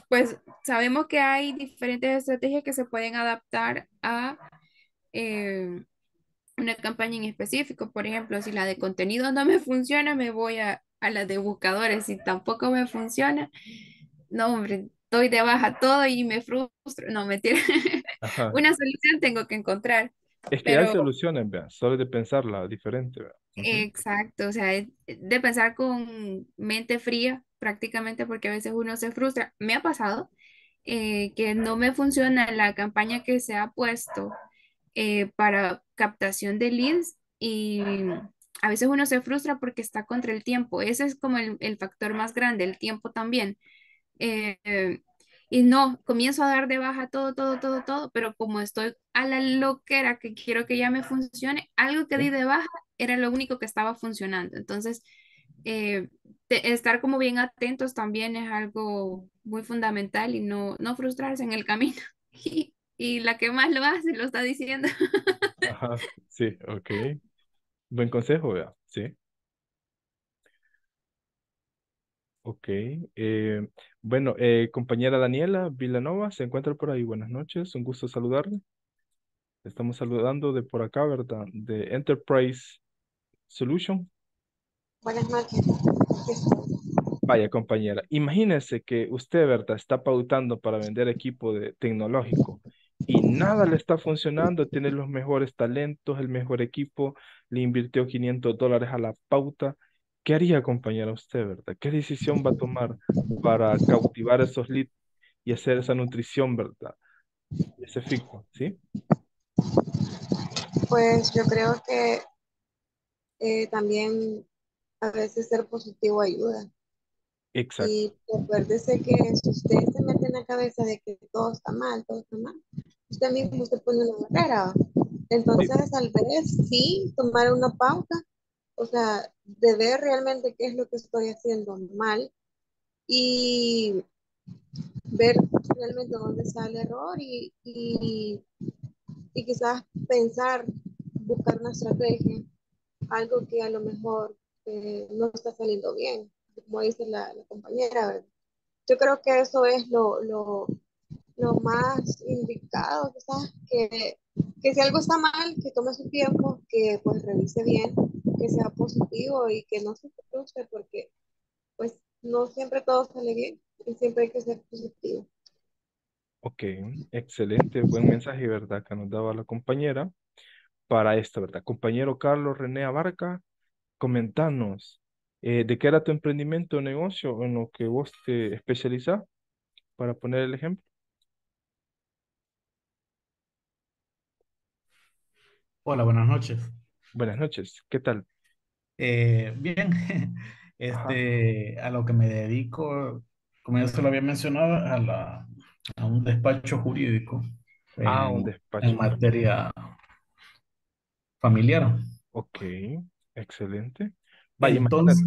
Pues sabemos que hay diferentes estrategias que se pueden adaptar a eh, una campaña en específico. Por ejemplo, si la de contenido no me funciona, me voy a, a la de buscadores. Si tampoco me funciona, no, hombre, doy de baja todo y me frustro. No, me tiene Una solución tengo que encontrar. Es que hay soluciones, vean, solo de pensarla diferente. Exacto, o sea, de pensar con mente fría prácticamente porque a veces uno se frustra. Me ha pasado eh, que no me funciona la campaña que se ha puesto eh, para captación de leads y a veces uno se frustra porque está contra el tiempo. Ese es como el, el factor más grande, el tiempo también. Eh, eh, y no, comienzo a dar de baja todo, todo, todo, todo, pero como estoy a la loquera que quiero que ya me funcione, algo que di de baja era lo único que estaba funcionando. Entonces, eh, estar como bien atentos también es algo muy fundamental y no, no frustrarse en el camino. Y, la que más lo hace lo está diciendo. Ajá, sí, ok. Buen consejo, ¿verdad? Sí. Ok, eh, bueno, eh, compañera Daniela Vilanova se encuentra por ahí. Buenas noches, un gusto saludarle. Estamos saludando de por acá, ¿verdad? De Enterprise Solution. Buenas noches. Vaya, compañera, imagínese que usted, ¿verdad? Está pautando para vender equipo de, tecnológico y nada le está funcionando, tiene los mejores talentos, el mejor equipo, le invirtió 500 dólares a la pauta ¿Qué haría, compañera, usted, verdad? ¿Qué decisión va a tomar para cautivar esos leads y hacer esa nutrición, verdad? Ese fijo, ¿sí? Pues yo creo que eh, también a veces ser positivo ayuda. Exacto. Y acuérdese que si usted se mete en la cabeza de que todo está mal, todo está mal, usted mismo se pone una barrera. Entonces, sí. al vez, sí, tomar una pauta o sea, de ver realmente qué es lo que estoy haciendo mal y ver realmente dónde está el error y, y, quizás pensar, buscar una estrategia, algo que a lo mejor eh, no está saliendo bien, como dice la, compañera. Yo creo que eso es lo, más indicado, quizás, que, que si algo está mal, que tome su tiempo, que pues revise bien que sea positivo y que no se frustre porque pues no siempre todo sale bien y siempre hay que ser positivo. Ok, excelente, buen mensaje, ¿verdad? Que nos daba la compañera para esta ¿verdad? Compañero Carlos René Abarca, comentanos, eh, ¿de qué era tu emprendimiento o negocio en lo que vos te especializas Para poner el ejemplo. Hola, buenas noches. Buenas noches, ¿qué tal? Eh, bien, este, a lo que me dedico, como ya se lo había mencionado, a, la, a un despacho jurídico ah, un despacho. en materia familiar. Ok, excelente. Vaya, imagínate,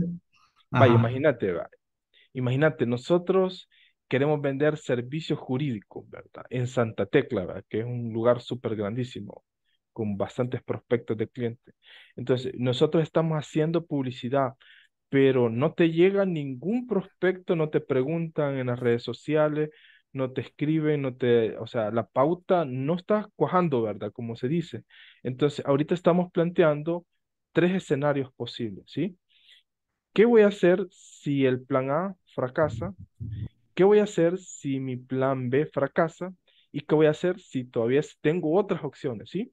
vaya, imagínate, imagínate, nosotros queremos vender servicios jurídicos, ¿verdad? En Santa Tecla, ¿verdad? Que es un lugar súper grandísimo con bastantes prospectos de clientes. Entonces, nosotros estamos haciendo publicidad, pero no te llega ningún prospecto, no te preguntan en las redes sociales, no te escriben, no te, o sea, la pauta no está cuajando, ¿verdad? Como se dice. Entonces, ahorita estamos planteando tres escenarios posibles, ¿sí? ¿Qué voy a hacer si el plan A fracasa? ¿Qué voy a hacer si mi plan B fracasa? ¿Y qué voy a hacer si todavía tengo otras opciones, ¿sí?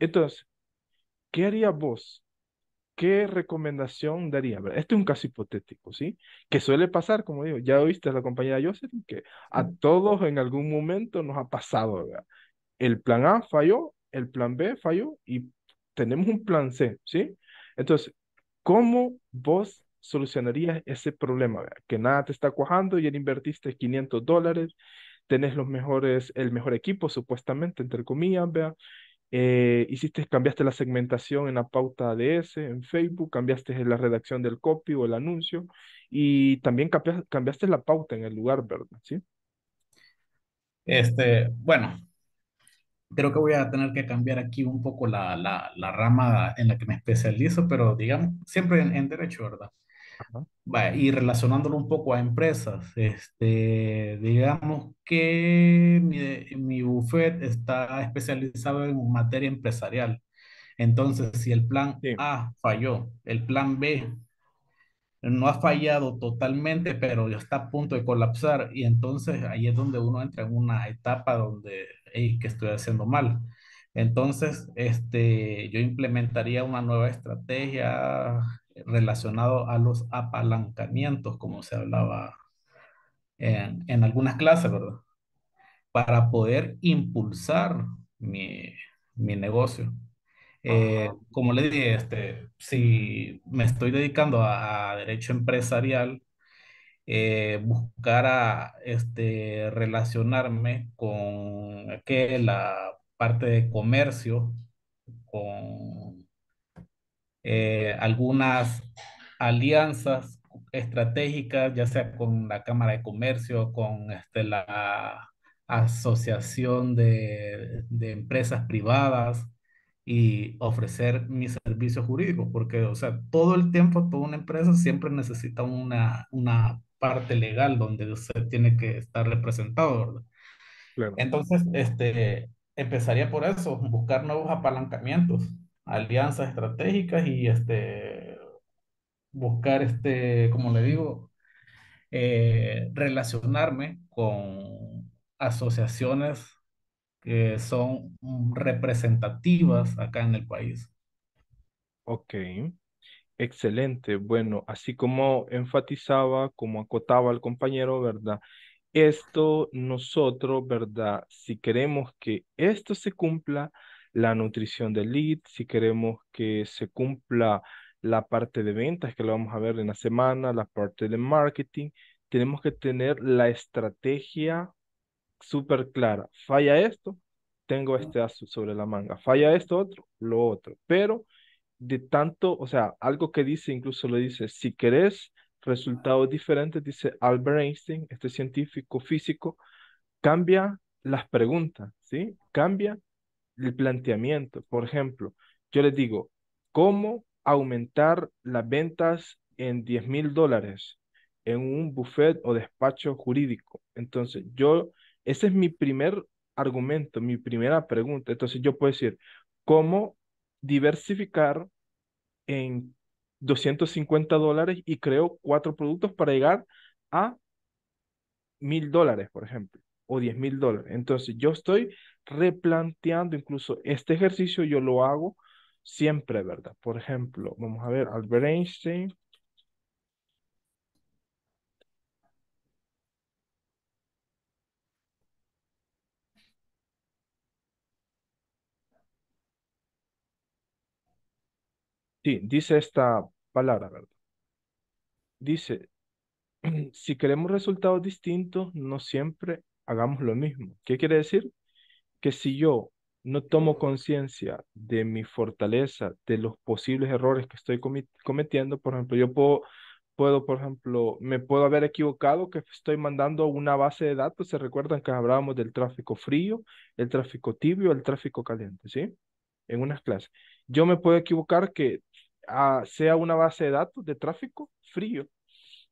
Entonces, ¿qué haría vos? ¿Qué recomendación daría? Este es un caso hipotético, ¿sí? Que suele pasar, como digo, ya oíste a la compañera Jocelyn, que a todos en algún momento nos ha pasado, ¿verdad? El plan A falló, el plan B falló y tenemos un plan C, ¿sí? Entonces, ¿cómo vos solucionarías ese problema? Que nada te está cuajando y invertiste 500 dólares, tenés los mejores, el mejor equipo, supuestamente, entre comillas, ¿verdad? Eh, hiciste, cambiaste la segmentación en la pauta de ese, en Facebook, cambiaste la redacción del copy o el anuncio y también cambiaste, la pauta en el lugar, ¿verdad? ¿Sí? Este, bueno, creo que voy a tener que cambiar aquí un poco la, la, rama en la que me especializo, pero digamos, siempre en, en derecho, ¿verdad? y relacionándolo un poco a empresas, este, digamos que mi, mi buffet está especializado en materia empresarial. Entonces, si el plan A falló, el plan B no ha fallado totalmente, pero ya está a punto de colapsar. Y entonces ahí es donde uno entra en una etapa donde, hey, que estoy haciendo mal. Entonces, este, yo implementaría una nueva estrategia relacionado a los apalancamientos, como se hablaba en, algunas clases, ¿verdad? Para poder impulsar mi, negocio. Eh, como le dije, este, si me estoy dedicando a, derecho empresarial, eh, buscar a este, relacionarme con que la parte de comercio, con eh, algunas alianzas estratégicas, ya sea con la Cámara de Comercio, con este, la Asociación de, de Empresas Privadas y ofrecer mis servicios jurídicos, porque, o sea, todo el tiempo, toda una empresa siempre necesita una, una parte legal donde usted tiene que estar representado, Entonces, este, empezaría por eso, buscar nuevos apalancamientos alianzas estratégicas y este, buscar, este, como le digo, eh, relacionarme con asociaciones que son representativas acá en el país. Ok, excelente. Bueno, así como enfatizaba, como acotaba el compañero, ¿verdad? Esto nosotros, ¿verdad? Si queremos que esto se cumpla, la nutrición del lead, si queremos que se cumpla la parte de ventas que lo vamos a ver en la semana, la parte de marketing, tenemos que tener la estrategia súper clara. Falla esto, tengo este azul sobre la manga. Falla esto otro, lo otro. Pero de tanto, o sea, algo que dice, incluso lo dice, si querés resultados diferentes, dice Albert Einstein, este científico físico, cambia las preguntas, ¿sí? Cambia el planteamiento. Por ejemplo, yo les digo, ¿cómo aumentar las ventas en 10 mil dólares en un buffet o despacho jurídico? Entonces, yo, ese es mi primer argumento, mi primera pregunta. Entonces, yo puedo decir, ¿cómo diversificar en 250 dólares y creo cuatro productos para llegar a mil dólares, por ejemplo, o diez mil dólares. Entonces, yo estoy replanteando incluso este ejercicio yo lo hago siempre, ¿verdad? Por ejemplo, vamos a ver Albert Einstein. Sí, dice esta palabra, ¿verdad? Dice, si queremos resultados distintos, no siempre hagamos lo mismo. ¿Qué quiere decir? que si yo no tomo conciencia de mi fortaleza, de los posibles errores que estoy cometiendo, por ejemplo, yo puedo, puedo, por ejemplo, me puedo haber equivocado que estoy mandando una base de datos, se recuerdan que hablábamos del tráfico frío, el tráfico tibio, el tráfico caliente, ¿sí? En unas clases. Yo me puedo equivocar que sea una base de datos de tráfico frío,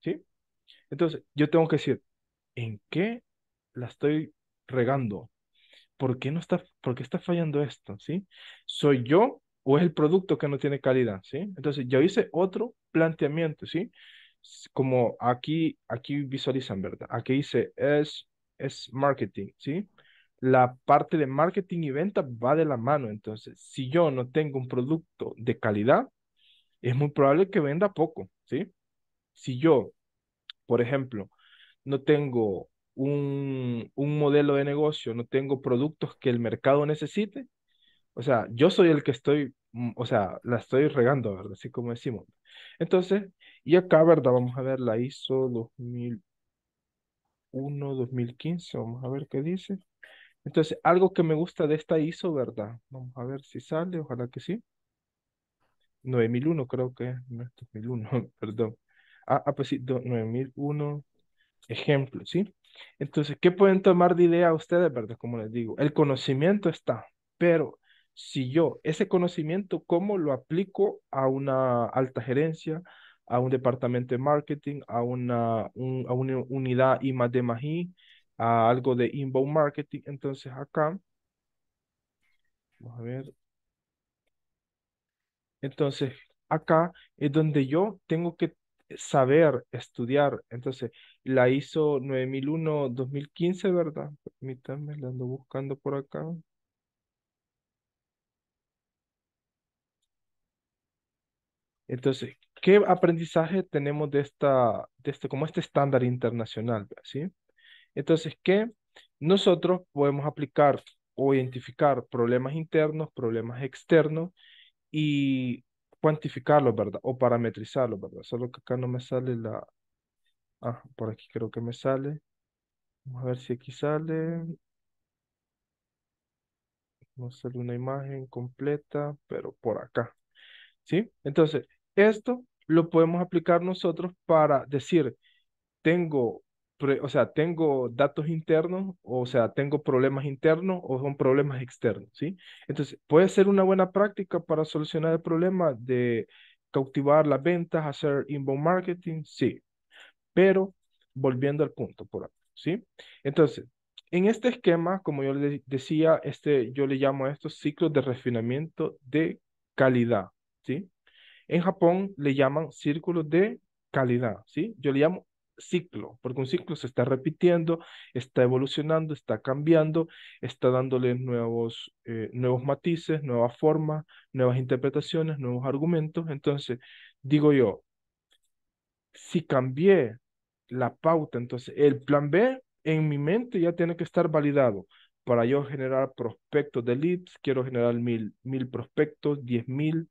¿sí? Entonces, yo tengo que decir, ¿en qué la estoy regando? ¿por qué no está, está fallando esto? ¿Sí? ¿Soy yo o es el producto que no tiene calidad? ¿Sí? Entonces, yo hice otro planteamiento, ¿sí? Como aquí, aquí visualizan, ¿verdad? Aquí dice, es, es marketing, ¿sí? La parte de marketing y venta va de la mano. Entonces, si yo no tengo un producto de calidad, es muy probable que venda poco, ¿sí? Si yo, por ejemplo, no tengo un, modelo de negocio, no tengo productos que el mercado necesite, o sea, yo soy el que estoy, mm, o sea, la estoy regando, ¿verdad? Así como decimos. Entonces, y acá, ¿verdad? Vamos a ver la ISO 2001, 2015, vamos a ver qué dice. Entonces, algo que me gusta de esta ISO, ¿verdad? Vamos a ver si sale, ojalá que sí. 9001 creo que, no es 2001, perdón. Ah, ah pues sí, 9001, ejemplo, ¿sí? Entonces, ¿qué pueden tomar de idea ustedes, verdad? Como les digo, el conocimiento está, pero si yo ese conocimiento, ¿cómo lo aplico a una alta gerencia, a un departamento de marketing, a una, a una unidad I más de Magí, a algo de inbound marketing? Entonces, acá, vamos a ver. Entonces, acá es donde yo tengo que saber, estudiar. Entonces, la hizo 9001-2015, ¿verdad? Permítanme, la ando buscando por acá. Entonces, ¿qué aprendizaje tenemos de esta, de este, como este estándar internacional? ¿sí? Entonces, ¿qué? nosotros podemos aplicar o identificar problemas internos, problemas externos y cuantificarlos, ¿verdad? O parametrizarlos, ¿verdad? Solo que acá no me sale la, Ah, por aquí creo que me sale. Vamos a ver si aquí sale. No sale una imagen completa, pero por acá. ¿Sí? Entonces, esto lo podemos aplicar nosotros para decir, tengo, o sea, tengo datos internos, o sea, tengo problemas internos o son problemas externos, ¿sí? Entonces, puede ser una buena práctica para solucionar el problema de cautivar las ventas, hacer inbound marketing, sí, pero volviendo al punto, por ¿sí? Entonces, en este esquema, como yo les decía, este, yo le llamo a estos ciclos de refinamiento de calidad, ¿sí? En Japón le llaman círculos de calidad, ¿sí? Yo le llamo ciclo, porque un ciclo se está repitiendo, está evolucionando, está cambiando, está dándole nuevos, eh, nuevos matices, nuevas formas, nuevas interpretaciones, nuevos argumentos. Entonces, digo yo, si cambié la pauta. Entonces, el plan B en mi mente ya tiene que estar validado. Para yo generar prospectos de leads, quiero generar mil, mil prospectos, diez mil.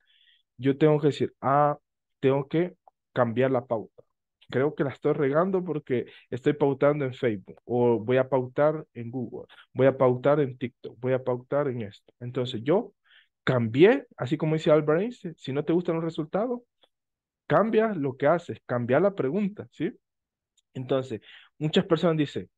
Yo tengo que decir, ah, tengo que cambiar la pauta. Creo que la estoy regando porque estoy pautando en Facebook o voy a pautar en Google, voy a pautar en TikTok, voy a pautar en esto. Entonces yo cambié, así como dice Albert Einstein, si no te gustan los resultados, cambia lo que haces, cambia la pregunta, ¿sí? Entonces, muchas personas dicen,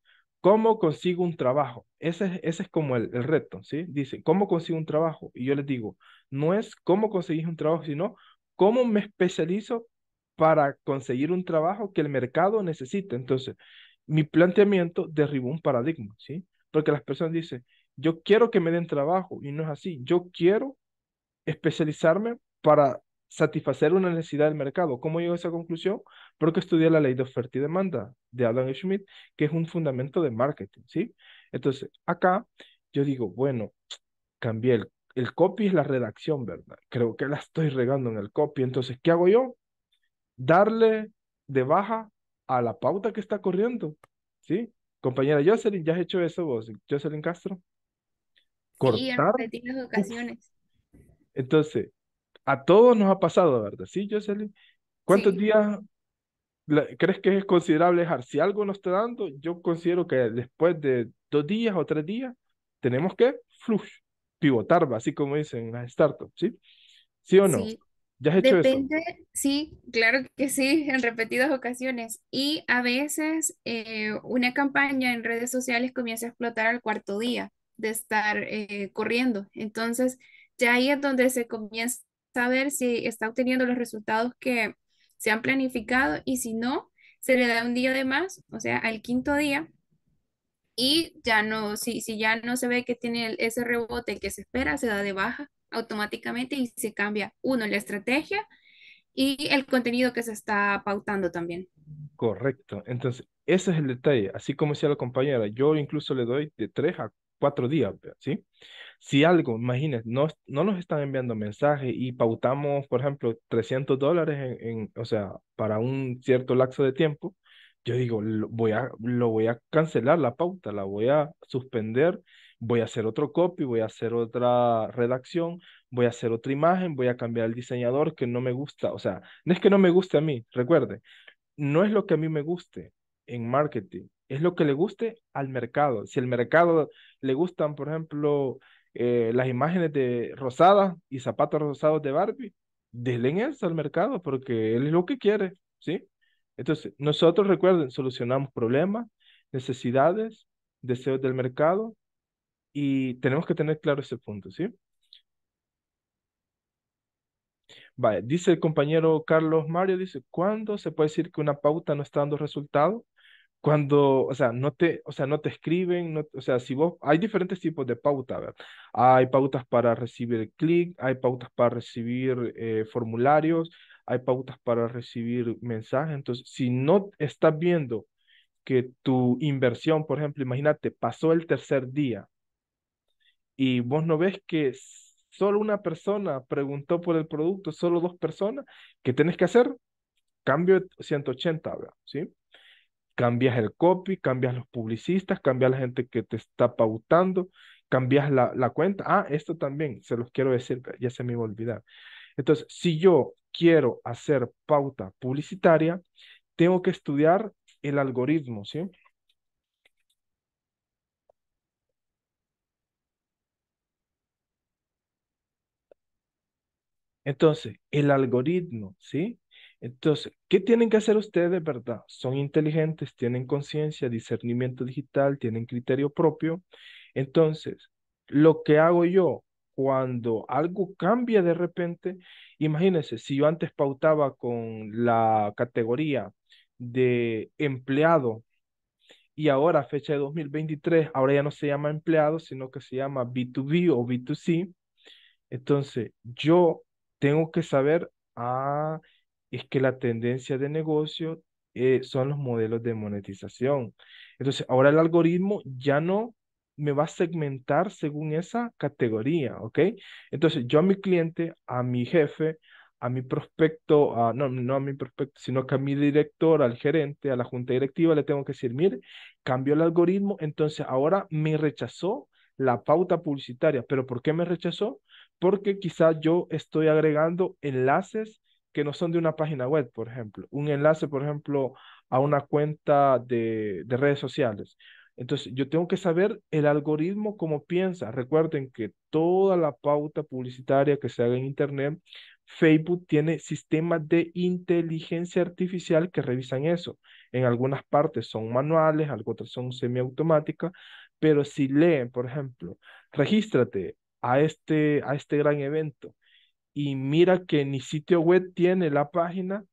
¿cómo consigo un trabajo? Ese, ese es como el, el, reto, ¿sí? Dicen, ¿cómo consigo un trabajo? Y yo les digo, no es cómo conseguís un trabajo, sino cómo me especializo para conseguir un trabajo que el mercado necesita. Entonces, mi planteamiento derribó un paradigma, ¿sí? Porque las personas dicen, yo quiero que me den trabajo y no es así. Yo quiero especializarme para satisfacer una necesidad del mercado. ¿Cómo llego a esa conclusión? Porque estudié la ley de oferta y demanda de Adam Schmidt, que es un fundamento de marketing, ¿sí? Entonces, acá yo digo, bueno, cambié el, el copy es la redacción, ¿verdad? Creo que la estoy regando en el copy. Entonces, ¿qué hago yo? Darle de baja a la pauta que está corriendo, ¿sí? Compañera Jocelyn, ¿ya has hecho eso vos? Jocelyn Castro. Cortar. ocasiones. Entonces, a todos nos ha pasado, ¿verdad? Sí, Jocelyn. ¿Cuántos días crees que es considerable dejar? Si algo nos está dando, yo considero que después de dos días o tres días, tenemos que flush, pivotar, así como dicen las startups, ¿sí? ¿Sí o no? Sí. ¿Ya Depende, sí, claro que sí, en repetidas ocasiones. Y a veces eh, una campaña en redes sociales comienza a explotar al cuarto día de estar eh, corriendo. Entonces, ya ahí es donde se comienza saber si está obteniendo los resultados que se han planificado y si no, se le da un día de más, o sea, al quinto día, y ya no, si, si ya no se ve que tiene ese rebote que se espera, se da de baja automáticamente y se cambia, uno, la estrategia y el contenido que se está pautando también. Correcto. Entonces, ese es el detalle. Así como decía la compañera, yo incluso le doy de tres a cuatro días, ¿sí? si algo, imagínense, no, nos están enviando mensajes y pautamos, por ejemplo, 300 dólares en, o sea, para un cierto lapso de tiempo, yo digo, lo voy, a, lo voy a cancelar la pauta, la voy a suspender, voy a hacer otro copy, voy a hacer otra redacción, voy a hacer otra imagen, voy a cambiar el diseñador que no me gusta. O sea, no es que no me guste a mí, recuerde, no es lo que a mí me guste en marketing, es lo que le guste al mercado. Si el mercado le gustan, por ejemplo, eh, las imágenes de rosadas y zapatos rosados de Barbie, denle eso al mercado porque él es lo que quiere, ¿sí? Entonces, nosotros recuerden, solucionamos problemas, necesidades, deseos del mercado y tenemos que tener claro ese punto, ¿sí? Vale, dice el compañero Carlos Mario, dice, ¿cuándo se puede decir que una pauta no está dando resultado? cuando, o sea, no te, o sea, no te escriben, no, o sea, si vos, hay diferentes tipos de pautas, ¿verdad? Hay pautas para recibir clic, hay pautas para recibir eh, formularios, hay pautas para recibir mensajes, entonces, si no estás viendo que tu inversión, por ejemplo, imagínate, pasó el tercer día y vos no ves que solo una persona preguntó por el producto, solo dos personas, ¿qué tienes que hacer? Cambio 180, ¿verdad? ¿Sí? cambias el copy, cambias los publicistas, cambias la gente que te está pautando, cambias la, la cuenta. Ah, esto también, se los quiero decir, ya se me iba a olvidar. Entonces, si yo quiero hacer pauta publicitaria, tengo que estudiar el algoritmo, ¿sí? Entonces, el algoritmo, ¿sí? Entonces, ¿qué tienen que hacer ustedes verdad? Son inteligentes, tienen conciencia, discernimiento digital, tienen criterio propio. Entonces, lo que hago yo cuando algo cambia de repente, imagínense, si yo antes pautaba con la categoría de empleado y ahora fecha de 2023, ahora ya no se llama empleado, sino que se llama B2B o B2C. Entonces, yo tengo que saber, a... Ah, es que la tendencia de negocio eh, son los modelos de monetización. Entonces, ahora el algoritmo ya no me va a segmentar según esa categoría, ¿ok? Entonces, yo a mi cliente, a mi jefe, a mi prospecto, a, no, no a mi prospecto, sino que a mi director, al gerente, a la junta directiva, le tengo que decir, mire, cambió el algoritmo, entonces ahora me rechazó la pauta publicitaria. ¿Pero por qué me rechazó? Porque quizás yo estoy agregando enlaces que no son de una página web, por ejemplo, un enlace, por ejemplo, a una cuenta de, de redes sociales. Entonces, yo tengo que saber el algoritmo cómo piensa. Recuerden que toda la pauta publicitaria que se haga en Internet, Facebook tiene sistemas de inteligencia artificial que revisan eso. En algunas partes son manuales, otras son semiautomáticas, pero si leen, por ejemplo, regístrate a este, a este gran evento, y mira que ni sitio web tiene la página,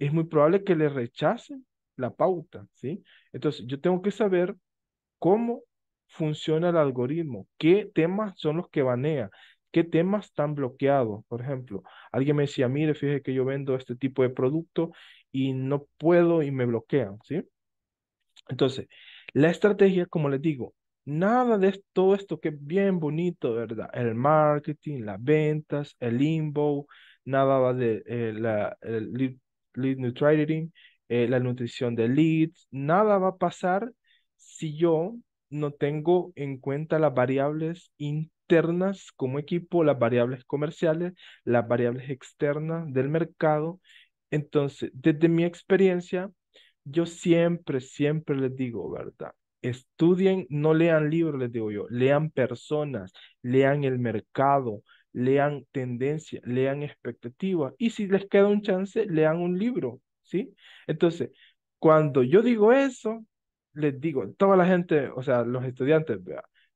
es muy probable que le rechacen la pauta, ¿sí? Entonces, yo tengo que saber cómo funciona el algoritmo, qué temas son los que banea, qué temas están bloqueados. Por ejemplo, alguien me decía, mire, fíjese que yo vendo este tipo de producto y no puedo y me bloquean, ¿sí? Entonces, la estrategia, como les digo, Nada de todo esto que es bien bonito, ¿verdad? El marketing, las ventas, el limbo, nada de eh, la, lead, neutrality, eh, la nutrición de leads, nada va a pasar si yo no tengo en cuenta las variables internas como equipo, las variables comerciales, las variables externas del mercado. Entonces, desde mi experiencia, yo siempre, siempre les digo, ¿verdad? Estudien, no lean libros, les digo yo, lean personas, lean el mercado, lean tendencia, lean expectativas, y si les queda un chance, lean un libro, ¿sí? Entonces, cuando yo digo eso, les digo, toda la gente, o sea, los estudiantes,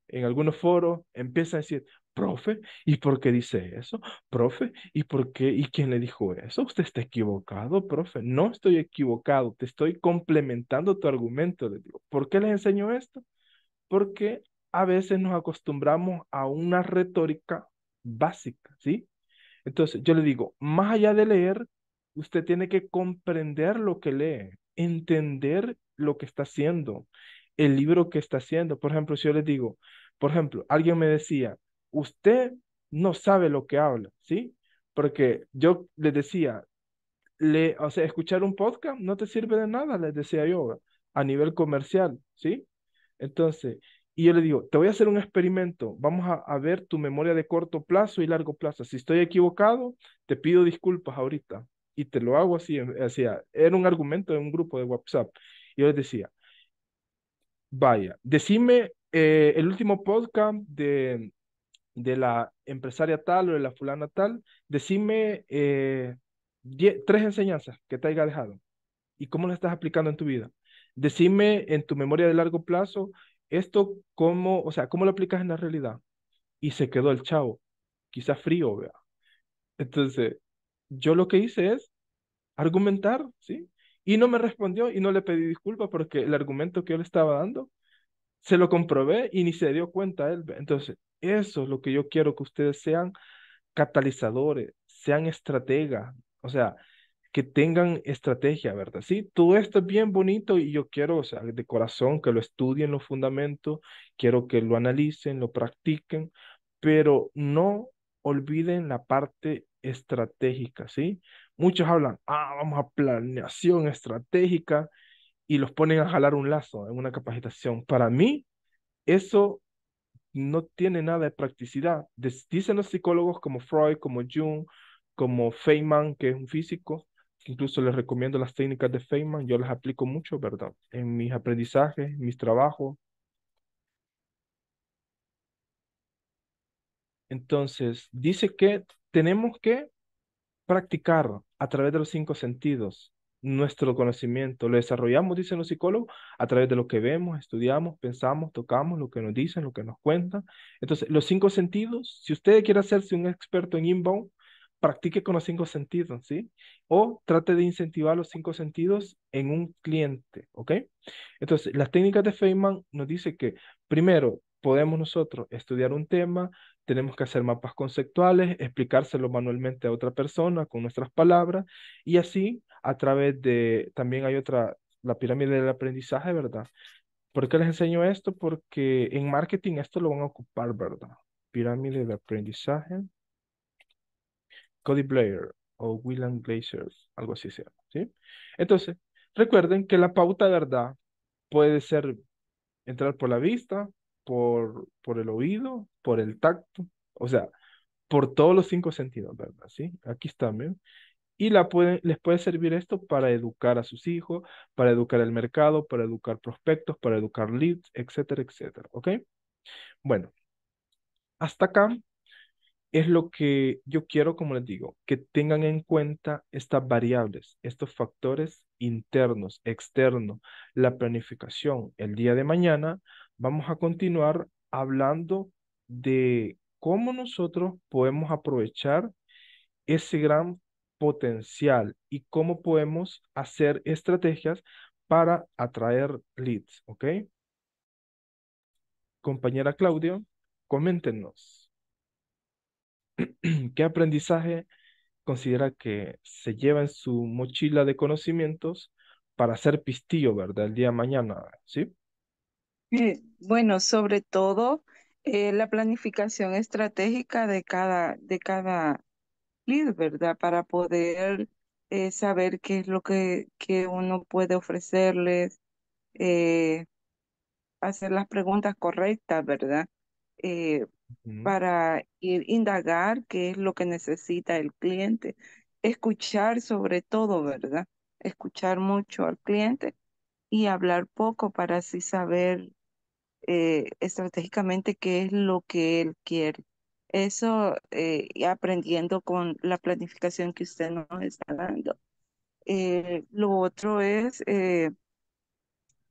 en algunos foros empiezan a decir, profe, ¿y por qué dice eso? Profe, ¿y por qué? ¿Y quién le dijo eso? Usted está equivocado, profe. No estoy equivocado, te estoy complementando tu argumento. Le digo, ¿por qué les enseño esto? Porque a veces nos acostumbramos a una retórica básica, ¿sí? Entonces yo le digo, más allá de leer, usted tiene que comprender lo que lee, entender lo que está haciendo, el libro que está haciendo. Por ejemplo, si yo le digo, por ejemplo, alguien me decía, usted no sabe lo que habla, ¿sí? Porque yo les decía, le, o sea, escuchar un podcast no te sirve de nada, les decía yo, a nivel comercial, ¿sí? Entonces, y yo le digo, te voy a hacer un experimento, vamos a, ver tu memoria de corto plazo y largo plazo. Si estoy equivocado, te pido disculpas ahorita y te lo hago así, era un argumento de un grupo de WhatsApp. Y Yo les decía, vaya, decime eh, el último podcast de, de la empresaria tal o de la fulana tal, decime eh, tres enseñanzas que te haya dejado y cómo las estás aplicando en tu vida. Decime en tu memoria de largo plazo esto cómo, o sea, cómo lo aplicas en la realidad. Y se quedó el chavo, quizá frío, vea. Entonces, yo lo que hice es argumentar, ¿sí? Y no me respondió y no le pedí disculpas porque el argumento que yo le estaba dando se lo comprobé y ni se dio cuenta él. Entonces, eso es lo que yo quiero que ustedes sean catalizadores, sean estrategas, o sea, que tengan estrategia, ¿verdad? Sí, todo esto es bien bonito y yo quiero, o sea, de corazón que lo estudien los fundamentos, quiero que lo analicen, lo practiquen, pero no olviden la parte estratégica, ¿sí? Muchos hablan, ah, vamos a planeación estratégica y los ponen a jalar un lazo en una capacitación. Para mí, eso no tiene nada de practicidad. Dicen los psicólogos como Freud, como Jung, como Feynman, que es un físico, incluso les recomiendo las técnicas de Feynman, yo las aplico mucho, ¿verdad? En mis aprendizajes, en mis trabajos. Entonces, dice que tenemos que practicar a través de los cinco sentidos nuestro conocimiento. Lo desarrollamos, dicen los psicólogos, a través de lo que vemos, estudiamos, pensamos, tocamos, lo que nos dicen, lo que nos cuentan. Entonces, los cinco sentidos, si usted quiere hacerse un experto en inbound, practique con los cinco sentidos, ¿sí? O trate de incentivar los cinco sentidos en un cliente, ¿ok? Entonces, las técnicas de Feynman nos dice que, primero, podemos nosotros estudiar un tema, tenemos que hacer mapas conceptuales, explicárselo manualmente a otra persona con nuestras palabras y así a través de, también hay otra, la pirámide del aprendizaje, ¿verdad? ¿Por qué les enseño esto? Porque en marketing esto lo van a ocupar, ¿verdad? Pirámide del aprendizaje. Cody Blair o William Glacier, algo así sea, ¿sí? Entonces, recuerden que la pauta, ¿verdad? Puede ser entrar por la vista, por, por el oído, por el tacto, o sea, por todos los cinco sentidos, ¿verdad? Sí, aquí está, ¿ven? Y la les puede servir esto para educar a sus hijos, para educar el mercado, para educar prospectos, para educar leads, etcétera, etcétera, ¿ok? Bueno, hasta acá es lo que yo quiero, como les digo, que tengan en cuenta estas variables, estos factores internos, externos, la planificación el día de mañana vamos a continuar hablando de cómo nosotros podemos aprovechar ese gran potencial y cómo podemos hacer estrategias para atraer leads, ¿ok? Compañera Claudio, coméntenos. ¿Qué aprendizaje considera que se lleva en su mochila de conocimientos para hacer pistillo, verdad, el día de mañana, ¿sí? Eh, bueno, sobre todo eh, la planificación estratégica de cada, de cada lead, ¿verdad? Para poder eh, saber qué es lo que, que uno puede ofrecerles, hacer las preguntas correctas, ¿verdad? Para ir indagar qué es lo que necesita el cliente, escuchar sobre todo, ¿verdad? Escuchar mucho al cliente y hablar poco para así saber eh, estratégicamente qué es lo que él quiere. Eso eh, aprendiendo con la planificación que usted nos está dando. Eh, lo otro es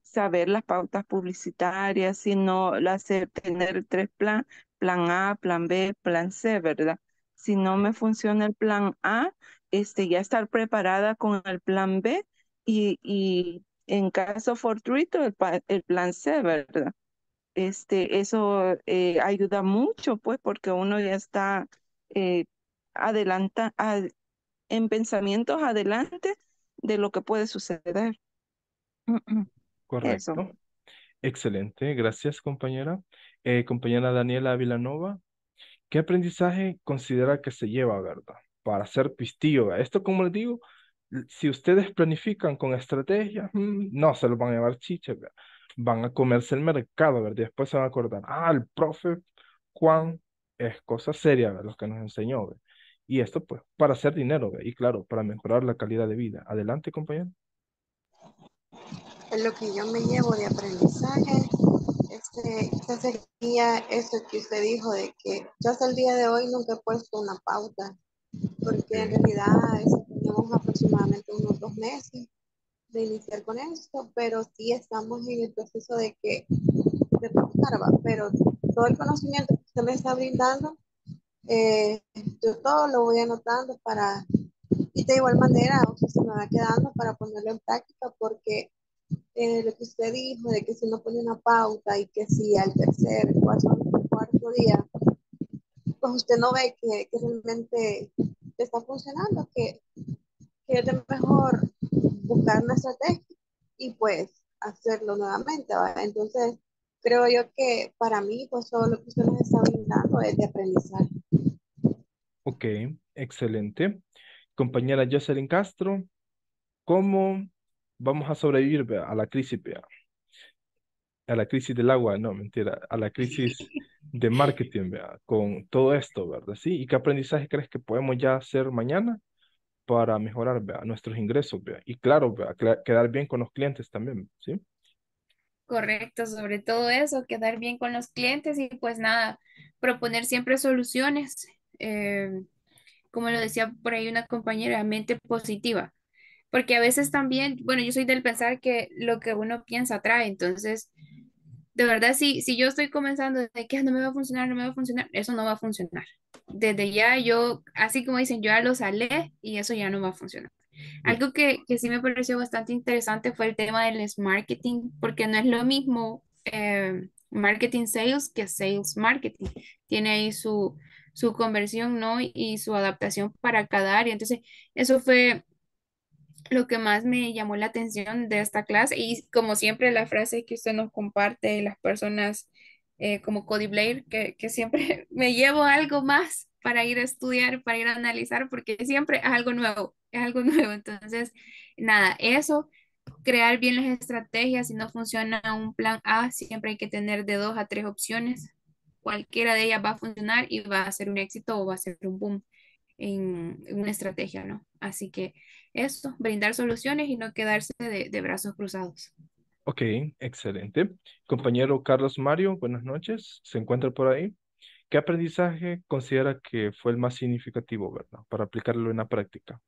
saber las pautas publicitarias, sino hacer, tener tres plan, plan A, plan B, plan C, ¿verdad? Si no me funciona el plan A, este, ya estar preparada con el plan B y, en caso fortuito el plan C, ¿verdad? este, eso eh, ayuda mucho, pues, porque uno ya está eh, adelanta, en pensamientos adelante de lo que puede suceder. Correcto. Excelente, gracias compañera. Eh, compañera Daniela Vilanova, ¿qué aprendizaje considera que se lleva, verdad? Para ser pistillo. Esto, como les digo, si ustedes planifican con estrategia, mm, no se lo van a llevar chiche, ¿verdad? van a comerse el mercado, después se van a acordar, ah, el profe Juan es cosa seria, Los que nos enseñó, Y esto, pues, para hacer dinero, Y claro, para mejorar la calidad de vida. Adelante, compañero. Lo que yo me llevo de aprendizaje, este, este sería eso que usted dijo, de que yo hasta el día de hoy nunca he puesto una pauta, porque en realidad tenemos este, aproximadamente unos dos meses de iniciar con esto, pero sí estamos en el proceso de que de pero todo el conocimiento que usted me está brindando, eh, yo todo lo voy anotando para, y de igual manera, o se me va quedando para ponerlo en práctica, porque eh, lo que usted dijo de que si no pone una pauta y que si al tercer, cuarto, cuarto día, pues usted no ve que, realmente está funcionando, que, que es de mejor buscar una estrategia y pues hacerlo nuevamente. Entonces, creo yo que para mí, pues todo lo que usted nos está brindando es de aprendizaje. Ok, excelente. Compañera Jocelyn Castro, ¿cómo vamos a sobrevivir a la crisis? A la crisis del agua, no, mentira, a la crisis de marketing, verdad con todo esto, ¿verdad? Sí, ¿y qué aprendizaje crees que podemos ya hacer mañana para mejorar nuestros ingresos y claro, quedar bien con los clientes también, ¿sí? Correcto, sobre todo eso, quedar bien con los clientes y pues nada, proponer siempre soluciones, em, como lo decía por ahí una compañera, mente positiva, porque a veces también, bueno, yo soy del pensar que lo que uno piensa atrae, entonces, de verdad, si, si yo estoy comenzando de que ah, no me va a funcionar, no me va a funcionar, eso no va a funcionar desde ya yo, así como dicen, yo ya lo salé y eso ya no va a funcionar. Algo que, sí me pareció bastante interesante fue el tema del marketing, porque no es lo mismo eh, marketing sales que sales marketing. Tiene ahí su, su conversión, ¿no? Y su adaptación para cada área. Entonces, eso fue lo que más me llamó la atención de esta clase y como siempre la frase que usted nos comparte, las personas eh, como Cody Blair, que, siempre me llevo algo más para ir a estudiar, para ir a analizar, porque siempre es algo nuevo, es algo nuevo. Entonces, nada, eso, crear bien las estrategias, si no funciona un plan A, siempre hay que tener de dos a tres opciones. Cualquiera de ellas va a funcionar y va a ser un éxito o va a ser un boom en, una estrategia, ¿no? Así que eso, brindar soluciones y no quedarse de brazos cruzados. Ok, excelente. Compañero Carlos Mario, buenas noches. ¿Se encuentra por ahí? ¿Qué aprendizaje considera que fue el más significativo, verdad, para aplicarlo en la práctica?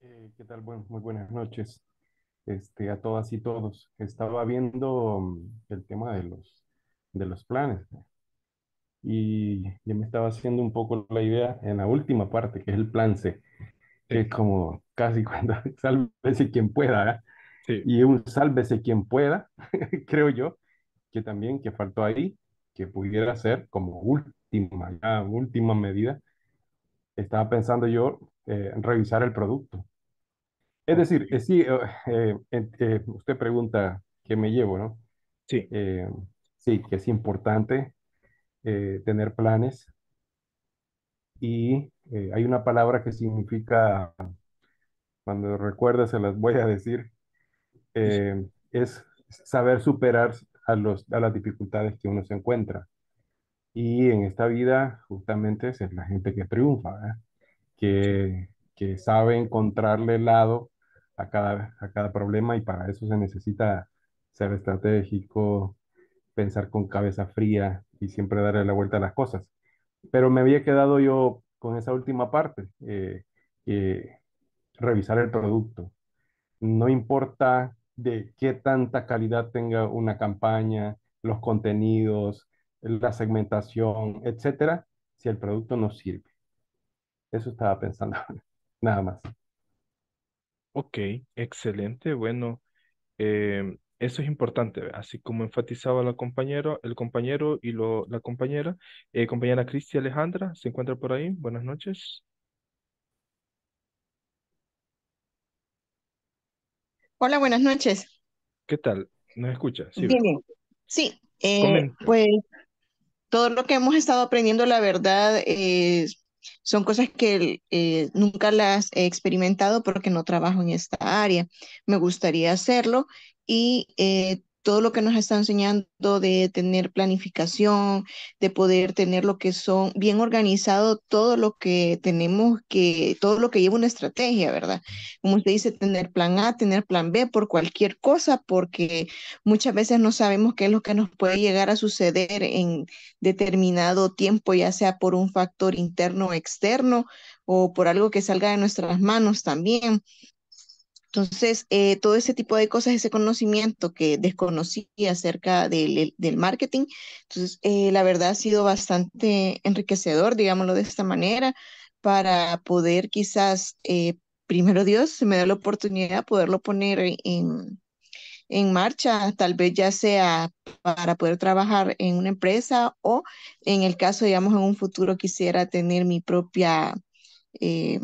Eh, ¿Qué tal? muy buenas noches este, a todas y todos. Estaba viendo mm, el tema de los, de los planes y ya me estaba haciendo un poco la idea en la última parte, que es el plan C, es como casi cuando salve si quien pueda, ¿eh? Y un sálvese quien pueda, creo yo, que también que faltó ahí, que pudiera ser como última, última medida, estaba pensando yo eh, en revisar el producto. Es decir, eh, sí, eh, eh, usted pregunta qué me llevo, ¿no? Sí. sí, que es importante tener planes. Y hay una palabra que significa, cuando recuerda se las voy a decir, eh, es saber superar a, los, a las dificultades que uno se encuentra. Y en esta vida justamente es la gente que triunfa, que, que, sabe encontrarle lado a cada, a cada problema y para eso se necesita ser estratégico, pensar con cabeza fría y siempre darle la vuelta a las cosas. Pero me había quedado yo con esa última parte, eh, eh, revisar el producto. No importa de qué tanta calidad tenga una campaña, los contenidos, la segmentación, etcétera, si el producto no sirve. Eso estaba pensando, nada más. Ok, excelente. Bueno, em, eso es importante, así como enfatizaba la compañero, el compañero y la compañera, eh, compañera Cristi Alejandra, ¿se encuentra por ahí? Buenas noches. Hola, buenas noches. ¿Qué tal? ¿Nos escucha? Sí. Sí, eh, pues todo lo que hemos estado aprendiendo, la verdad, son cosas que eh, nunca las he experimentado porque no trabajo en esta área. Me gustaría hacerlo y eh, todo lo que nos está enseñando de tener planificación, de poder tener lo que son bien organizado, todo lo que tenemos que, todo lo que lleva una estrategia, ¿verdad? Como usted dice, tener plan A, tener plan B por cualquier cosa, porque muchas veces no sabemos qué es lo que nos puede llegar a suceder en determinado tiempo, ya sea por un factor interno o externo o por algo que salga de nuestras manos también. Entonces, eh, todo ese tipo de cosas, ese conocimiento que desconocí acerca del, del marketing, entonces, eh, la verdad ha sido bastante enriquecedor, digámoslo de esta manera, para poder quizás, eh, primero Dios, me da la oportunidad de poderlo poner en, en marcha, tal vez ya sea para poder trabajar en una empresa o en el caso, digamos, en un futuro quisiera tener mi propia eh,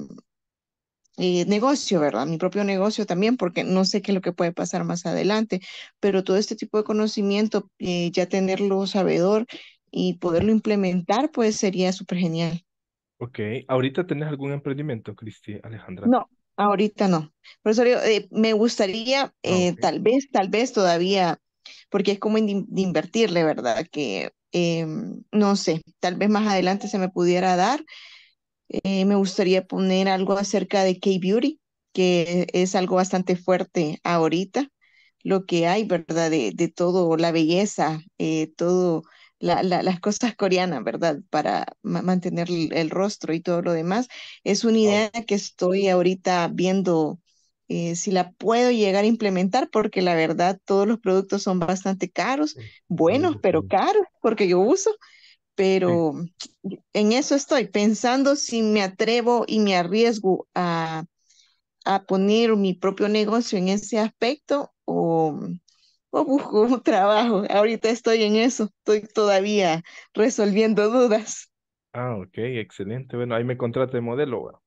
eh, negocio, ¿verdad? Mi propio negocio también, porque no sé qué es lo que puede pasar más adelante, pero todo este tipo de conocimiento, eh, ya tenerlo sabedor y poderlo implementar, pues sería súper genial. Ok, ¿ahorita tenés algún emprendimiento, Cristi Alejandra? No, ahorita no. Por eso eh, me gustaría, ah, tal vez, tal vez todavía, porque es como de invertirle, ¿verdad? Que em, no sé, tal vez más adelante se me pudiera dar. Eh, me gustaría poner algo acerca de K-Beauty, que es algo bastante fuerte ahorita, lo que hay, ¿verdad? De, de todo, la belleza, eh, todo, las cosas coreanas, ¿verdad? Para mantener el, rostro y todo lo demás. Es una idea que estoy ahorita viendo eh, si la puedo llegar a implementar, porque la verdad todos los productos son bastante caros, buenos, pero caros, porque yo uso pero en eso estoy pensando si me atrevo y me arriesgo a, poner mi propio negocio en ese aspecto o, o busco un trabajo. Ahorita estoy en eso, estoy todavía resolviendo dudas. Ah, ok, excelente. Bueno, ahí me contrata de modelo.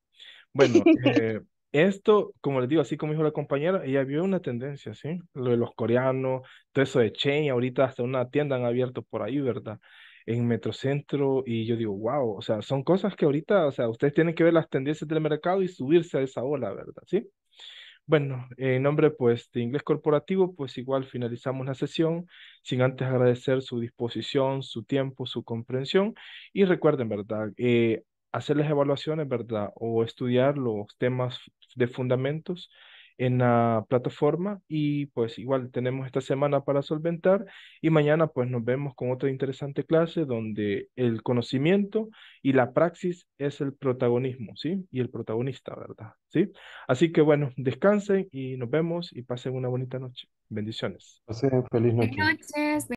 Bueno, eh, esto, como les digo, así como dijo la compañera, ella vio una tendencia, ¿sí? Lo de los coreanos, todo eso de chain, ahorita hasta una tienda han abierto por ahí, ¿verdad? en Metrocentro y yo digo, wow, o sea, son cosas que ahorita, o sea, ustedes tienen que ver las tendencias del mercado y subirse a esa ola, ¿verdad? ¿Sí? Bueno, en nombre pues de Inglés Corporativo, pues igual finalizamos la sesión, sin antes agradecer su disposición, su tiempo, su comprensión y recuerden, ¿verdad? Eh, hacer las evaluaciones, ¿verdad? O estudiar los temas de fundamentos en la plataforma y pues igual tenemos esta semana para solventar y mañana pues nos vemos con otra interesante clase donde el conocimiento y la praxis es el protagonismo, ¿sí? Y el protagonista, ¿verdad? ¿Sí? Así que bueno, descansen y nos vemos y pasen una bonita noche. Bendiciones. feliz noche.